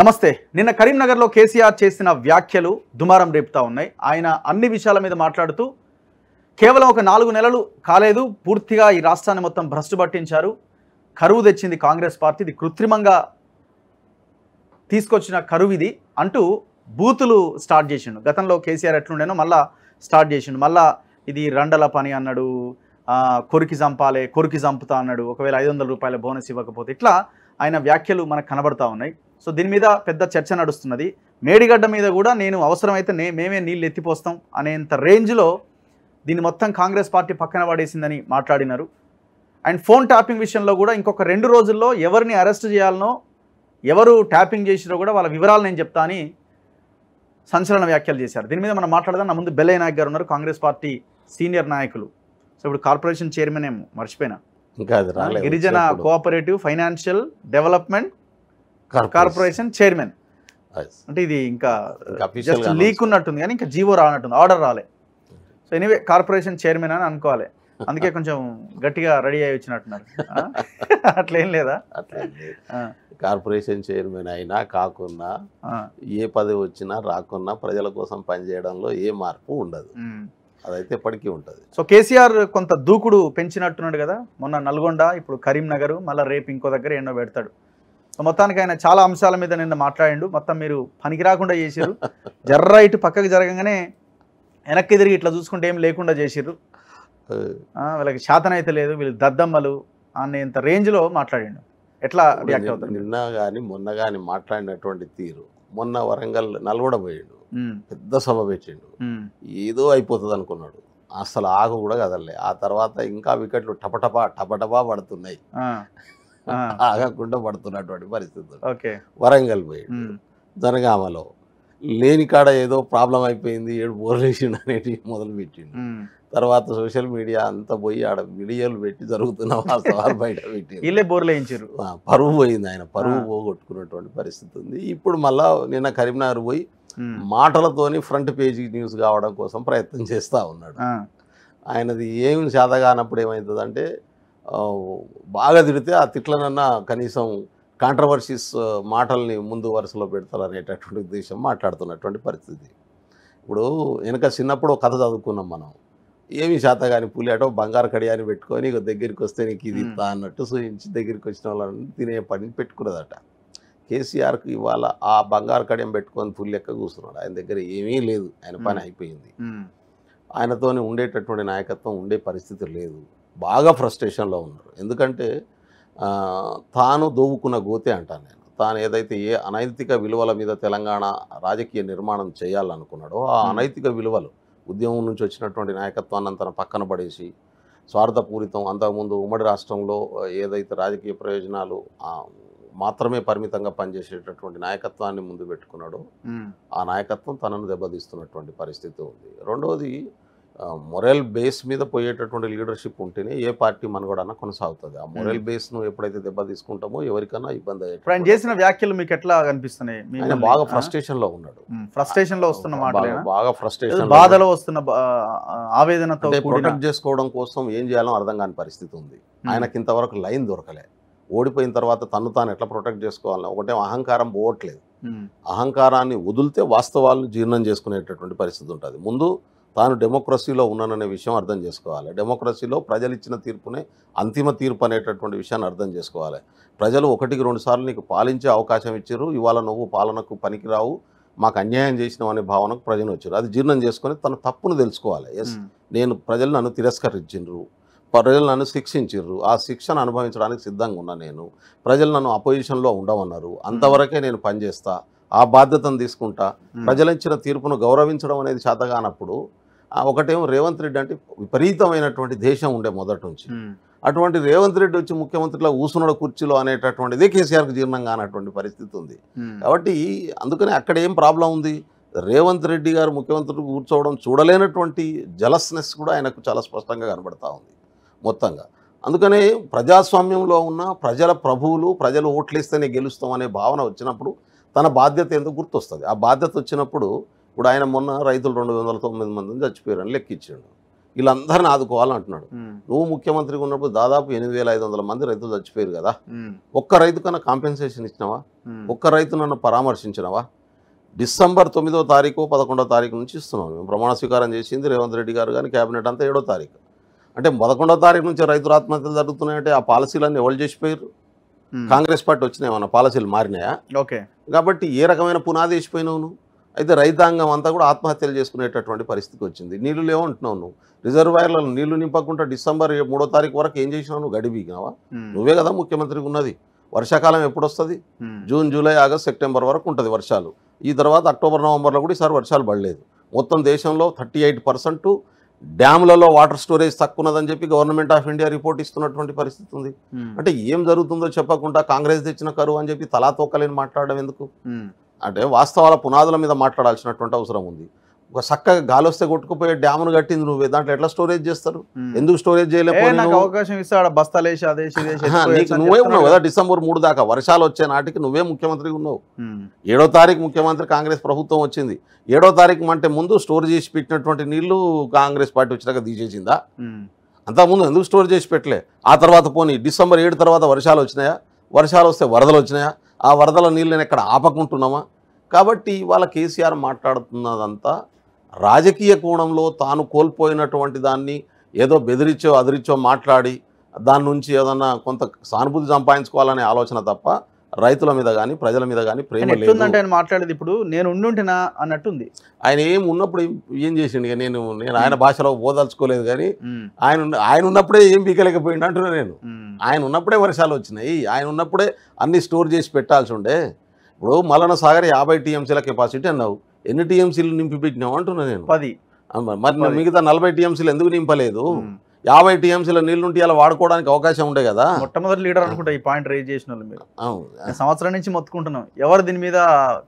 నమస్తే నిన్న కరీంనగర్లో కేసీఆర్ చేసిన వ్యాఖ్యలు దుమారం రేపుతా ఉన్నాయి ఆయన అన్ని విషయాల మీద మాట్లాడుతూ కేవలం ఒక నాలుగు నెలలు కాలేదు పూర్తిగా ఈ రాష్ట్రాన్ని మొత్తం భ్రష్టు పట్టించారు కరువు తెచ్చింది కాంగ్రెస్ పార్టీ ఇది కృత్రిమంగా తీసుకొచ్చిన కరువు ఇది అంటూ బూతులు స్టార్ట్ చేసిండు గతంలో కేసీఆర్ ఎట్లుండేనో మళ్ళా స్టార్ట్ చేసిండు మళ్ళా ఇది రండల పని అన్నాడు కొరికి చంపాలే కొరికి చంపుతా అన్నాడు ఒకవేళ ఐదు రూపాయల బోనస్ ఇవ్వకపోతే ఇట్లా ఆయన వ్యాఖ్యలు మనకు కనబడతా ఉన్నాయి సో దీని మీద పెద్ద చర్చ నడుస్తున్నది మేడిగడ్డ మీద కూడా నేను అవసరమైతే నే మేమే నీళ్ళు ఎత్తిపోస్తాం అనేంత రేంజ్లో దీన్ని మొత్తం కాంగ్రెస్ పార్టీ పక్కన పడేసిందని మాట్లాడినారు అండ్ ఫోన్ ట్యాపింగ్ విషయంలో కూడా ఇంకొక రెండు రోజుల్లో ఎవరిని అరెస్ట్ చేయాలనో ఎవరు ట్యాపింగ్ చేసినో కూడా వాళ్ళ వివరాలు నేను చెప్తా అని సంచలన వ్యాఖ్యలు చేశారు దీని మీద మనం మాట్లాడదాం నా ముందు బెల్లయ్య నాయక్ గారు ఉన్నారు కాంగ్రెస్ పార్టీ సీనియర్ నాయకులు సో ఇప్పుడు కార్పొరేషన్ చైర్మన్ ఏమో మర్చిపోయినా గిరిజన cooperative financial development corporation chairman అంటే ఇది ఇంకా జస్ట్ లీక్ ఉన్నట్టుంది కానీ ఇంకా జీవో రానట్టుంది ఆర్డర్ రాలే సో ఎనీవే కార్పొరేషన్ చైర్మన్ అని అనుకోవాలి అందుకే కొంచెం గట్టిగా రెడీ అయ్యి వచ్చినట్టున్నారు అట్లేం లేదా కార్పొరేషన్ చైర్మన్ అయినా కాకున్నా ఏ పదవి వచ్చినా రాకున్నా ప్రజల కోసం పనిచేయడంలో ఏ మార్పు ఉండదు అదైతే ఎప్పటికీ ఉంటుంది సో కేసీఆర్ కొంత దూకుడు పెంచినట్టున్నాడు కదా మొన్న నల్గొండ ఇప్పుడు కరీంనగర్ మళ్ళీ రేపు ఇంకో దగ్గర ఎన్నో పెడతాడు మొత్తానికి ఆయన చాలా అంశాల మీద నిన్న మాట్లాడిండు మొత్తం మీరు పనికి రాకుండా చేశారు జర్ర ఇటు పక్కకు జరగంగానే వెనక్కి తిరిగి ఇట్లా చూసుకుంటే ఏం లేకుండా చేసారు వీళ్ళకి శాతం అయితే లేదు వీళ్ళు దద్దమ్మలు ఇంత రేంజ్లో మాట్లాడిండు ఎట్లా రియాక్ట్ అవుతుంది నిన్న కానీ మొన్న కానీ మాట్లాడినటువంటి తీరు మొన్న వరంగల్ నల్గొడ పోయిండు పెద్ద సభ పెట్టిండు ఏదో అయిపోతుంది అనుకున్నాడు అసలు ఆగు కూడా కదలే ఆ తర్వాత ఇంకా వికెట్లు టపటపా టపటపా పడుతున్నాయి ఆగకుండా పడుతున్నటువంటి పరిస్థితులు వరంగల్ పోయాడు జనగామలో లేని కాడ ఏదో ప్రాబ్లం అయిపోయింది ఏడు బోర్లేసిండు అనేది మొదలుపెట్టిండు తర్వాత సోషల్ మీడియా అంతా పోయి ఆడ వీడియోలు పెట్టి జరుగుతున్న వాస్తవాలు బయట పెట్టి బోర్లేయించారు పరువు పోయింది ఆయన పరువు పోగొట్టుకున్నటువంటి పరిస్థితి ఉంది ఇప్పుడు మళ్ళా నిన్న కరీంనగర్ పోయి మాటలతోని ఫ్రంట్ పేజీ న్యూస్ కావడం కోసం ప్రయత్నం చేస్తూ ఉన్నాడు ఆయనది ఏమి శాతగానప్పుడు ఏమవుతుందంటే బాగా తిడితే ఆ తిట్లనన్నా కనీసం కాంట్రవర్సీస్ మాటల్ని ముందు వరుసలో పెడతారు అనేటటువంటి ఉద్దేశం మాట్లాడుతున్నటువంటి పరిస్థితి ఇప్పుడు వెనక చిన్నప్పుడు కథ చదువుకున్నాం మనం ఏమి శాత కానీ పులియాటో బంగారు కడియాని పెట్టుకొని ఇక దగ్గరికి వస్తే నీకు ఇది ఇస్తా అన్నట్టు సూచించి దగ్గరికి వచ్చిన వాళ్ళని తినే పనిని పెట్టుకున్నదట కేసీఆర్కి ఇవాళ ఆ బంగారు కడియం పెట్టుకొని పులి లెక్క కూర్చున్నాడు ఆయన దగ్గర ఏమీ లేదు ఆయన పని అయిపోయింది ఆయనతోనే ఉండేటటువంటి నాయకత్వం ఉండే పరిస్థితి లేదు బాగా ఫ్రస్ట్రేషన్లో ఉన్నారు ఎందుకంటే తాను దోవుకున్న గోతే అంటాను నేను తాను ఏదైతే ఏ అనైతిక విలువల మీద తెలంగాణ రాజకీయ నిర్మాణం చేయాలనుకున్నాడో ఆ అనైతిక విలువలు ఉద్యమం నుంచి వచ్చినటువంటి నాయకత్వాన్ని తన పక్కన పడేసి స్వార్థపూరితం అంతకుముందు ఉమ్మడి రాష్ట్రంలో ఏదైతే రాజకీయ ప్రయోజనాలు మాత్రమే పరిమితంగా పనిచేసేటటువంటి నాయకత్వాన్ని ముందు పెట్టుకున్నాడో ఆ నాయకత్వం తనను దెబ్బతీస్తున్నటువంటి పరిస్థితి ఉంది రెండవది మొరల్ బేస్ మీద పోయేటటువంటి లీడర్షిప్ ఉంటేనే ఏ పార్టీ మనగడన్నా కొనసాగుతుంది ఆ మొరల్ hmm. ను ఎప్పుడైతే దెబ్బ తీసుకుంటామో ఎవరికైనా ఇబ్బంది అయ్యే చేసిన వ్యాఖ్యలు మీకు ఎట్లా కనిపిస్తున్నాయి ఆయన బాగా లో ఉన్నాడు hmm, లో వస్తున్న బాగా ఫ్రస్ట్రేషన్ బాధలో వస్తున్న ఆవేదనతో ప్రొటెక్ట్ చేసుకోవడం కోసం ఏం చేయాలో అర్థం కాని పరిస్థితి ఉంది hmm. ఆయనకి ఇంతవరకు లైన్ దొరకలే ఓడిపోయిన తర్వాత తను తాను ఎట్లా ప్రొటెక్ట్ చేసుకోవాలని ఒకటే అహంకారం పోవట్లేదు అహంకారాన్ని వదిలితే వాస్తవాలను జీర్ణం చేసుకునేటటువంటి పరిస్థితి ఉంటుంది ముందు తాను డెమోక్రసీలో ఉన్నాననే విషయం అర్థం చేసుకోవాలి డెమోక్రసీలో ప్రజలు ఇచ్చిన తీర్పునే అంతిమ తీర్పు అనేటటువంటి విషయాన్ని అర్థం చేసుకోవాలి ప్రజలు ఒకటికి రెండు సార్లు నీకు పాలించే అవకాశం ఇచ్చారు ఇవాళ నువ్వు పాలనకు పనికిరావు మాకు అన్యాయం చేసినావు అనే భావనకు ప్రజలు వచ్చారు అది జీర్ణం చేసుకొని తన తప్పును తెలుసుకోవాలి ఎస్ నేను ప్రజలు నన్ను తిరస్కరించు ప్రజలు నన్ను శిక్షించరు ఆ శిక్షను అనుభవించడానికి సిద్ధంగా ఉన్నా నేను ప్రజలు నన్ను అపోజిషన్లో ఉండమన్నారు అంతవరకే నేను పనిచేస్తా ఆ బాధ్యతను తీసుకుంటా ప్రజలు ఇచ్చిన తీర్పును గౌరవించడం అనేది చేతగానప్పుడు ఒకటేమో రేవంత్ రెడ్డి అంటే విపరీతమైనటువంటి దేశం ఉండే మొదటి నుంచి అటువంటి రేవంత్ రెడ్డి వచ్చి ముఖ్యమంత్రిలో ఊసునడ కుర్చీలో అనేటటువంటిదే కేసీఆర్కి జీర్ణంగా అనేటువంటి పరిస్థితి ఉంది కాబట్టి అందుకని అక్కడ ఏం ప్రాబ్లం ఉంది రేవంత్ రెడ్డి గారు ముఖ్యమంత్రి కూర్చోవడం చూడలేనటువంటి జలస్నెస్ కూడా ఆయనకు చాలా స్పష్టంగా కనబడతా ఉంది మొత్తంగా అందుకనే ప్రజాస్వామ్యంలో ఉన్న ప్రజల ప్రభువులు ప్రజలు ఓట్లేస్తేనే గెలుస్తాం అనే భావన వచ్చినప్పుడు తన బాధ్యత ఎందుకు గుర్తొస్తుంది ఆ బాధ్యత వచ్చినప్పుడు ఇప్పుడు ఆయన మొన్న రైతులు రెండు వందల తొమ్మిది చచ్చిపోయారు చచ్చిపోయారని లెక్కించాడు వీళ్ళందరిని ఆదుకోవాలంటున్నాడు నువ్వు ముఖ్యమంత్రిగా ఉన్నప్పుడు దాదాపు ఎనిమిది వేల ఐదు వందల మంది రైతులు చచ్చిపోయారు కదా ఒక్క రైతు కన్నా కాంపెన్సేషన్ ఇచ్చినావా ఒక్క రైతు నన్ను పరామర్శించినవా డిసెంబర్ తొమ్మిదో తారీఖు పదకొండో తారీఖు నుంచి ఇస్తున్నాం మేము ప్రమాణ స్వీకారం చేసింది రేవంత్ రెడ్డి గారు కానీ కేబినెట్ అంతా ఏడో తారీఖు అంటే పదకొండో తారీఖు నుంచి రైతుల ఆత్మహత్యలు జరుగుతున్నాయంటే ఆ పాలసీలన్నీ ఎవరు చేసిపోయారు కాంగ్రెస్ పార్టీ వచ్చినాయి ఏమన్నా పాలసీలు మారినాయా ఓకే కాబట్టి ఏ రకమైన పునాది వేసిపోయినావు నువ్వు అయితే రైతాంగం అంతా కూడా ఆత్మహత్యలు చేసుకునేటటువంటి పరిస్థితికి వచ్చింది నీళ్లు లేవంటున్నావు నువ్వు రిజర్వాయర్లను నీళ్లు నింపకుండా డిసెంబర్ మూడో తారీఖు వరకు ఏం చేసినావు నువ్వు గడిబీగినావా నువ్వే కదా ముఖ్యమంత్రికి ఉన్నది వర్షాకాలం ఎప్పుడు వస్తుంది జూన్ జూలై ఆగస్ట్ సెప్టెంబర్ వరకు ఉంటుంది వర్షాలు ఈ తర్వాత అక్టోబర్ నవంబర్లో కూడా ఈసారి వర్షాలు పడలేదు మొత్తం దేశంలో థర్టీ ఎయిట్ పర్సెంట్ డ్యామ్లలో వాటర్ స్టోరేజ్ తక్కువ ఉన్నదని చెప్పి గవర్నమెంట్ ఆఫ్ ఇండియా రిపోర్ట్ ఇస్తున్నటువంటి పరిస్థితి ఉంది అంటే ఏం జరుగుతుందో చెప్పకుండా కాంగ్రెస్ తెచ్చిన కరువు అని చెప్పి తలా తోకలేని మాట్లాడడం ఎందుకు అంటే వాస్తవాల పునాదుల మీద మాట్లాడాల్సినటువంటి అవసరం ఉంది ఒక చక్కగా గాలి వస్తే కొట్టుకుపోయే డ్యామ్ను కట్టింది నువ్వు దాంట్లో ఎట్లా స్టోరేజ్ చేస్తారు ఎందుకు స్టోరేజ్ చేయలేదు నువ్వే ఉన్నావు కదా డిసెంబర్ మూడు దాకా వర్షాలు వచ్చే నాటికి నువ్వే ముఖ్యమంత్రిగా ఉన్నావు ఏడో తారీఖు ముఖ్యమంత్రి కాంగ్రెస్ ప్రభుత్వం వచ్చింది ఏడో తారీఖు అంటే ముందు స్టోర్ చేసి పెట్టినటువంటి నీళ్లు కాంగ్రెస్ పార్టీ వచ్చినాక తీసేసిందా అంతకుముందు ఎందుకు స్టోర్ చేసి పెట్టలే ఆ తర్వాత పోనీ డిసెంబర్ ఏడు తర్వాత వర్షాలు వచ్చినాయా వర్షాలు వస్తే వరదలు వచ్చినాయా ఆ వరదల నీళ్ళని ఎక్కడ ఆపకుంటున్నామా కాబట్టి ఇవాళ కేసీఆర్ మాట్లాడుతున్నదంతా రాజకీయ కోణంలో తాను కోల్పోయినటువంటి దాన్ని ఏదో బెదిరించో అదిరించో మాట్లాడి దాని నుంచి ఏదన్నా కొంత సానుభూతి సంపాదించుకోవాలనే ఆలోచన తప్ప రైతుల మీద కానీ ప్రజల మీద కానీ ప్రేమ ఆయన మాట్లాడేది ఇప్పుడు నేను ఉండుంటేనా అన్నట్టుంది ఆయన ఏం ఉన్నప్పుడు ఏం చేసిండు నేను నేను ఆయన భాషలో పోదలుచుకోలేదు కానీ ఆయన ఆయన ఉన్నప్పుడే ఏం పీకలేకపోయిండు అంటున్నా నేను ఆయన ఉన్నప్పుడే వర్షాలు వచ్చినాయి ఆయన ఉన్నప్పుడే అన్ని స్టోర్ చేసి పెట్టాల్సి ఉండే ఇప్పుడు మలన సాగర్ యాభై టీఎంసీల కెపాసిటీ అన్నావు ఎన్ని టీఎంసీలు నింపి పెట్టినావు అంటున్నా నేను పది మరి మిగతా నలభై టీఎంసీలు ఎందుకు నింపలేదు యాభై టీఎంసీల ఉంటే అలా వాడుకోవడానికి అవకాశం ఉండే కదా మొట్టమొదటి లీడర్ అనుకుంటా ఈ పాయింట్ రేజ్ చేసిన వాళ్ళు మీరు సంవత్సరం నుంచి మొత్తుకుంటున్నాం ఎవరు దీని మీద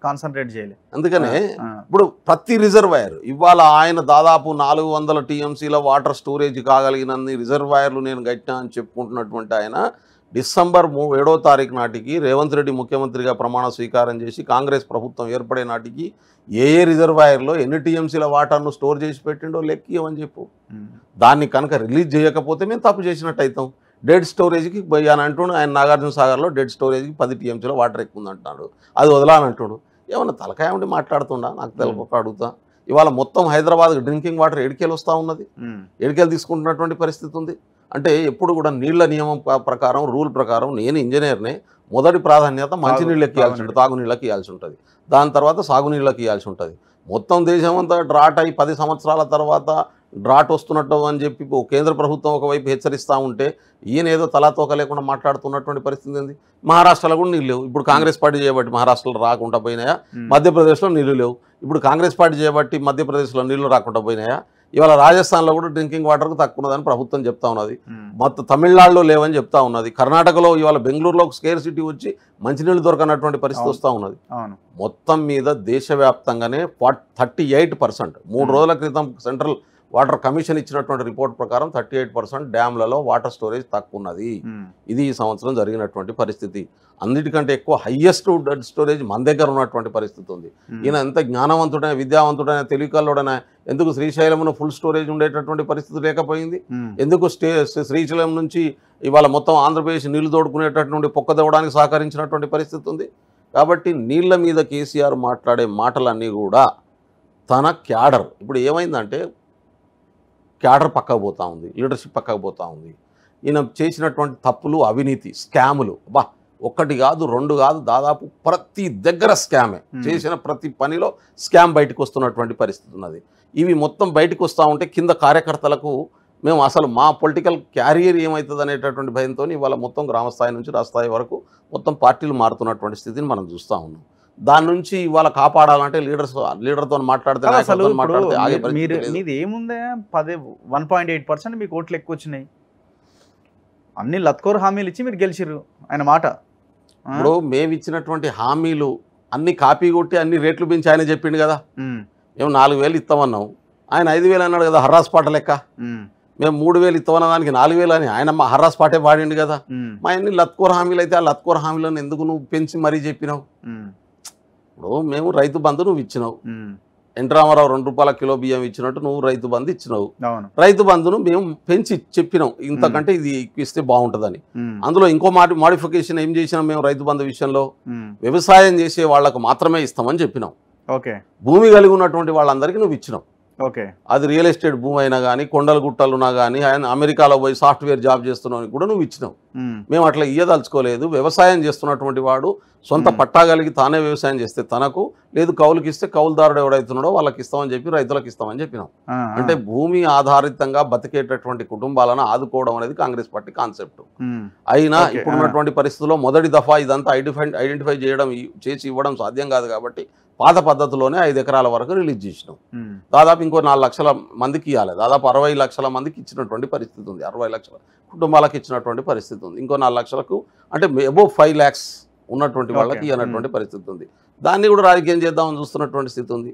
కాన్సన్ట్రేట్ చేయలేదు అందుకనే ఇప్పుడు ప్రతి రిజర్వాయర్ ఇవాళ ఆయన దాదాపు నాలుగు వందల టీఎంసీల వాటర్ స్టోరేజ్ కాగలిగినన్ని రిజర్వాయర్లు నేను కట్టినా అని చెప్పుకుంటున్నటువంటి ఆయన డిసెంబర్ మూ ఏడో తారీఖు నాటికి రేవంత్ రెడ్డి ముఖ్యమంత్రిగా ప్రమాణ స్వీకారం చేసి కాంగ్రెస్ ప్రభుత్వం ఏర్పడే నాటికి ఏ ఏ రిజర్వాయర్లో ఎన్ని టీఎంసీల వాటర్ను స్టోర్ చేసి పెట్టిండో లెక్క ఇవ్వని చెప్పు దాన్ని కనుక రిలీజ్ చేయకపోతే మేము తప్పు చేసినట్టు అవుతాం డెడ్ స్టోరేజ్కి ఆయన అంటున్నాడు ఆయన నాగార్జున సాగర్లో డెడ్ స్టోరేజ్కి పది టీఎంసీల వాటర్ ఎక్కువ ఉందంటున్నాడు అది వదలానంటున్నాడు ఏమన్నా తలకాయ ఉండి మాట్లాడుతున్నా నాకు తెలపక అడుగుతా ఇవాళ మొత్తం హైదరాబాద్ డ్రింకింగ్ వాటర్ ఎడికేలు వస్తూ ఉన్నది ఎడికేలు తీసుకుంటున్నటువంటి పరిస్థితి ఉంది అంటే ఎప్పుడు కూడా నీళ్ల నియమం ప్రకారం రూల్ ప్రకారం నేను ఇంజనీర్నే మొదటి ప్రాధాన్యత మంచినీళ్ళకి ఇవ్వాల్సి ఉంటుంది తాగునీళ్ళకి ఇవ్వాల్సి ఉంటుంది దాని తర్వాత సాగునీళ్ళకి ఇవ్వాల్సి ఉంటుంది మొత్తం దేశం అంతా డ్రాట్ అయి పది సంవత్సరాల తర్వాత డ్రాట్ వస్తున్నట్టు అని చెప్పి కేంద్ర ప్రభుత్వం ఒకవైపు హెచ్చరిస్తూ ఉంటే ఈయన ఏదో తలాతోక లేకుండా మాట్లాడుతున్నటువంటి పరిస్థితి ఏంది మహారాష్ట్రలో కూడా నీళ్ళు లేవు ఇప్పుడు కాంగ్రెస్ పార్టీ చేయబట్టి మహారాష్ట్రలో రాకుండా పోయినాయా మధ్యప్రదేశ్లో నీళ్ళు లేవు ఇప్పుడు కాంగ్రెస్ పార్టీ చేయబట్టి మధ్యప్రదేశ్లో నీళ్లు రాకుండా పోయినాయా ఇవాళ రాజస్థాన్లో కూడా డ్రింకింగ్ వాటర్కు తక్కువ ఉన్నదని ప్రభుత్వం చెప్తా ఉన్నది మొత్తం తమిళనాడులో లేవని చెప్తా ఉన్నది కర్ణాటకలో ఇవాళ బెంగళూరులో స్కేర్ సిటీ వచ్చి మంచినీళ్ళు దొరకనటువంటి పరిస్థితి వస్తూ ఉన్నది మొత్తం మీద దేశవ్యాప్తంగానే ఫార్ థర్టీ ఎయిట్ పర్సెంట్ మూడు రోజుల క్రితం సెంట్రల్ వాటర్ కమిషన్ ఇచ్చినటువంటి రిపోర్ట్ ప్రకారం థర్టీ ఎయిట్ పర్సెంట్ డ్యామ్లలో వాటర్ స్టోరేజ్ తక్కువ ఉన్నది ఇది ఈ సంవత్సరం జరిగినటువంటి పరిస్థితి అన్నిటికంటే ఎక్కువ హయ్యెస్ట్ డెడ్ స్టోరేజ్ మన దగ్గర ఉన్నటువంటి పరిస్థితి ఉంది ఈయన ఎంత జ్ఞానవంతుడైన విద్యావంతుడైన తెలివికల్లోడైనా ఎందుకు శ్రీశైలమును ఫుల్ స్టోరేజ్ ఉండేటటువంటి పరిస్థితి లేకపోయింది ఎందుకు స్టే శ్రీశైలం నుంచి ఇవాళ మొత్తం ఆంధ్రప్రదేశ్ నీళ్లు తోడుకునేటటువంటి పొక్క తవ్వడానికి సహకరించినటువంటి పరిస్థితి ఉంది కాబట్టి నీళ్ల మీద కేసీఆర్ మాట్లాడే మాటలన్నీ కూడా తన క్యాడర్ ఇప్పుడు ఏమైందంటే క్యాడర్ పక్కకు పోతూ ఉంది లీడర్షిప్ పక్కకు పోతూ ఉంది ఈయన చేసినటువంటి తప్పులు అవినీతి స్కాములు బా ఒక్కటి కాదు రెండు కాదు దాదాపు ప్రతి దగ్గర స్కామే చేసిన ప్రతి పనిలో స్కామ్ బయటకు వస్తున్నటువంటి పరిస్థితి ఉన్నది ఇవి మొత్తం బయటకు వస్తూ ఉంటే కింద కార్యకర్తలకు మేము అసలు మా పొలిటికల్ క్యారియర్ ఏమవుతుంది అనేటటువంటి భయంతో ఇవాళ మొత్తం గ్రామస్థాయి నుంచి రాష్ట్రాయి వరకు మొత్తం పార్టీలు మారుతున్నటువంటి స్థితిని మనం చూస్తూ ఉన్నాం దాని నుంచి ఇవాళ కాపాడాలంటే లీడర్స్ లీడర్తో మాట్లాడితే అసలు మీరు నీది ఏముందా పదే వన్ పాయింట్ ఎయిట్ పర్సెంట్ మీకు ఓట్లు ఎక్కువ వచ్చినాయి అన్ని లత్కోర్ హామీలు ఇచ్చి మీరు గెలిచిర్రు ఆయన మాట ఇప్పుడు మేము ఇచ్చినటువంటి హామీలు అన్ని కాపీ కొట్టి అన్ని రేట్లు పెంచి ఆయన చెప్పిండు కదా మేము నాలుగు వేలు ఇస్తామన్నాం ఆయన ఐదు వేలు అన్నాడు కదా హర్రాస్ పాట లెక్క మేము మూడు వేలు ఇస్తామన్న దానికి నాలుగు వేలు అని ఆయన మా హర్రాస్ పాటే పాడిండు కదా మా అన్ని లత్కోర్ హామీలు అయితే ఆ లత్కోర్ హామీలను ఎందుకు నువ్వు పెంచి మరీ చెప్పినావు ఇప్పుడు మేము రైతు బంధు నువ్వు ఇచ్చినావు ఎంట్రామారావు రెండు రూపాయల కిలో బియ్యం ఇచ్చినట్టు నువ్వు రైతు బంధు ఇచ్చినావు రైతు బంధును మేము పెంచి చెప్పినాం ఇంతకంటే ఇది ఇస్తే బాగుంటుందని అందులో ఇంకో మాటి మాడిఫికేషన్ ఏం చేసినాం మేము రైతు బంధు విషయంలో వ్యవసాయం చేసే వాళ్ళకు మాత్రమే ఇస్తామని చెప్పినాం ఓకే భూమి కలిగి ఉన్నటువంటి వాళ్ళందరికీ నువ్వు ఇచ్చినావు ఓకే అది రియల్ ఎస్టేట్ భూమి అయినా కానీ కొండల గుట్టలున్నా కానీ ఆయన అమెరికాలో పోయి సాఫ్ట్వేర్ జాబ్ చేస్తున్నావు కూడా నువ్వు ఇచ్చినావు మేము అట్లా ఇయ్యదలుచుకోలేదు వ్యవసాయం చేస్తున్నటువంటి వాడు సొంత పట్టా కలిగి తానే వ్యవసాయం చేస్తే తనకు లేదు కౌలుకి ఇస్తే కౌలుదారుడు ఎవడైతున్నాడో వాళ్ళకి ఇస్తామని చెప్పి రైతులకు ఇస్తామని చెప్పినాం అంటే భూమి ఆధారితంగా బతికేటటువంటి కుటుంబాలను ఆదుకోవడం అనేది కాంగ్రెస్ పార్టీ కాన్సెప్ట్ అయినా ఇప్పుడున్నటువంటి పరిస్థితుల్లో మొదటి దఫా ఇదంతా ఐడెంటిఫై ఐడెంటిఫై చేయడం చేసి ఇవ్వడం సాధ్యం కాదు కాబట్టి పాత పద్ధతిలోనే ఐదు ఎకరాల వరకు రిలీజ్ చేసినాం దాదాపు ఇంకో నాలుగు లక్షల మందికి ఇవ్వాలి దాదాపు అరవై లక్షల మందికి ఇచ్చినటువంటి పరిస్థితి ఉంది అరవై లక్షల కుటుంబాలకు ఇచ్చినటువంటి పరిస్థితి ఉంది ఇంకో నాలుగు లక్షలకు అంటే అబోవ్ ఫైవ్ ల్యాక్స్ ఉన్నటువంటి వాళ్ళకి అన్నటువంటి పరిస్థితి ఉంది దాన్ని కూడా రాజకీయం చేద్దామని చూస్తున్నటువంటి స్థితి ఉంది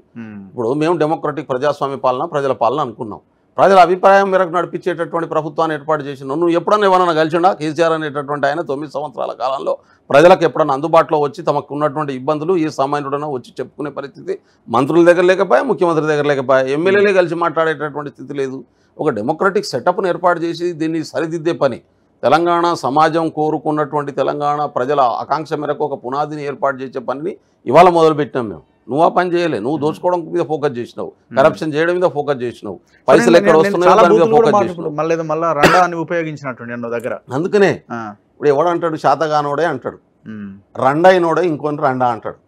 ఇప్పుడు మేము డెమోక్రటిక్ ప్రజాస్వామ్య పాలన ప్రజల పాలన అనుకున్నాం ప్రజల అభిప్రాయం మేరకు నడిపించేటటువంటి ప్రభుత్వాన్ని ఏర్పాటు చేసిన నువ్వు ఎప్పుడన్నా ఏమన్నా కలిసిండా కేసీఆర్ అనేటటువంటి ఆయన తొమ్మిది సంవత్సరాల కాలంలో ప్రజలకు ఎప్పుడన్నా అందుబాటులో వచ్చి తమకు ఉన్నటువంటి ఇబ్బందులు ఈ సామాన్యుడన వచ్చి చెప్పుకునే పరిస్థితి మంత్రుల దగ్గర లేకపోయా ముఖ్యమంత్రి దగ్గర లేకపోయా ఎమ్మెల్యేలే కలిసి మాట్లాడేటటువంటి స్థితి లేదు ఒక డెమోక్రటిక్ సెటప్ను ఏర్పాటు చేసి దీన్ని సరిదిద్దే పని తెలంగాణ సమాజం కోరుకున్నటువంటి తెలంగాణ ప్రజల ఆకాంక్ష మేరకు ఒక పునాదిని ఏర్పాటు చేసే పనిని ఇవాళ మొదలుపెట్టినాం మేము నువ్వు ఆ పని చేయలేదు నువ్వు దోచుకోవడం మీద ఫోకస్ చేసినావు కరప్షన్ చేయడం మీద ఫోకస్ చేసినావు పైసలు ఎక్కడ వస్తున్నాయి ఫోకస్ చేసినావు దగ్గర అందుకనే ఇప్పుడు ఎవడు అంటాడు శాతగానోడే అంటాడు రండైనోడే ఇంకొని రండా అంటాడు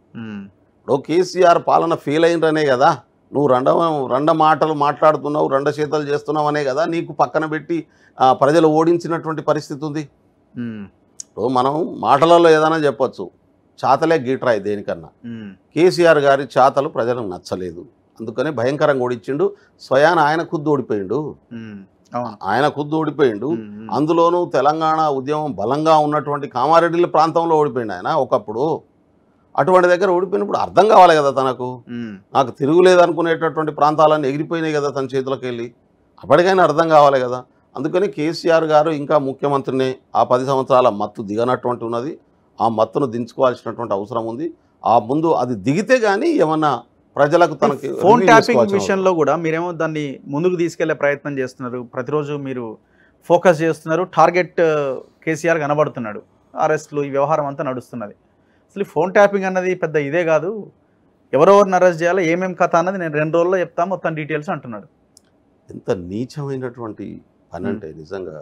ఇప్పుడు కేసీఆర్ పాలన ఫెయిల్ అయినరనే కదా నువ్వు రెండ రెండ మాటలు మాట్లాడుతున్నావు రెండ చేతలు చేస్తున్నావు అనే కదా నీకు పక్కన పెట్టి ప్రజలు ఓడించినటువంటి పరిస్థితి ఉంది ఇప్పుడు మనం మాటలలో ఏదైనా చెప్పచ్చు చాతలే గీట్రాయి దేనికన్నా కేసీఆర్ గారి చాతలు ప్రజలకు నచ్చలేదు అందుకనే భయంకరంగా ఓడించిండు స్వయాన ఆయన ఖుద్దు ఓడిపోయిండు ఆయన ఖుద్దు ఓడిపోయిండు అందులోనూ తెలంగాణ ఉద్యమం బలంగా ఉన్నటువంటి కామారెడ్డిల ప్రాంతంలో ఓడిపోయిండు ఆయన ఒకప్పుడు అటువంటి దగ్గర ఓడిపోయినప్పుడు అర్థం కావాలి కదా తనకు నాకు తిరుగులేదు అనుకునేటటువంటి ప్రాంతాలన్నీ ఎగిరిపోయినాయి కదా తన చేతులకు వెళ్ళి అప్పటికైనా అర్థం కావాలి కదా అందుకని కేసీఆర్ గారు ఇంకా ముఖ్యమంత్రిని ఆ పది సంవత్సరాల మత్తు దిగనటువంటి ఉన్నది ఆ మత్తును దించుకోవాల్సినటువంటి అవసరం ఉంది ఆ ముందు అది దిగితే కానీ ఏమన్నా ప్రజలకు తనకి ఫోన్ ట్యాపింగ్ విషయంలో కూడా మీరేమో దాన్ని ముందుకు తీసుకెళ్లే ప్రయత్నం చేస్తున్నారు ప్రతిరోజు మీరు ఫోకస్ చేస్తున్నారు టార్గెట్ కేసీఆర్ కనబడుతున్నాడు అరెస్ట్లు ఈ వ్యవహారం అంతా నడుస్తున్నది అసలు ఫోన్ ట్యాపింగ్ అన్నది పెద్ద ఇదే కాదు ఎవరెవరిని అరెస్ట్ చేయాలో ఏమేమి కథ అన్నది నేను రెండు రోజుల్లో చెప్తాను మొత్తం డీటెయిల్స్ అంటున్నాడు ఎంత నీచమైనటువంటి పని అంటే నిజంగా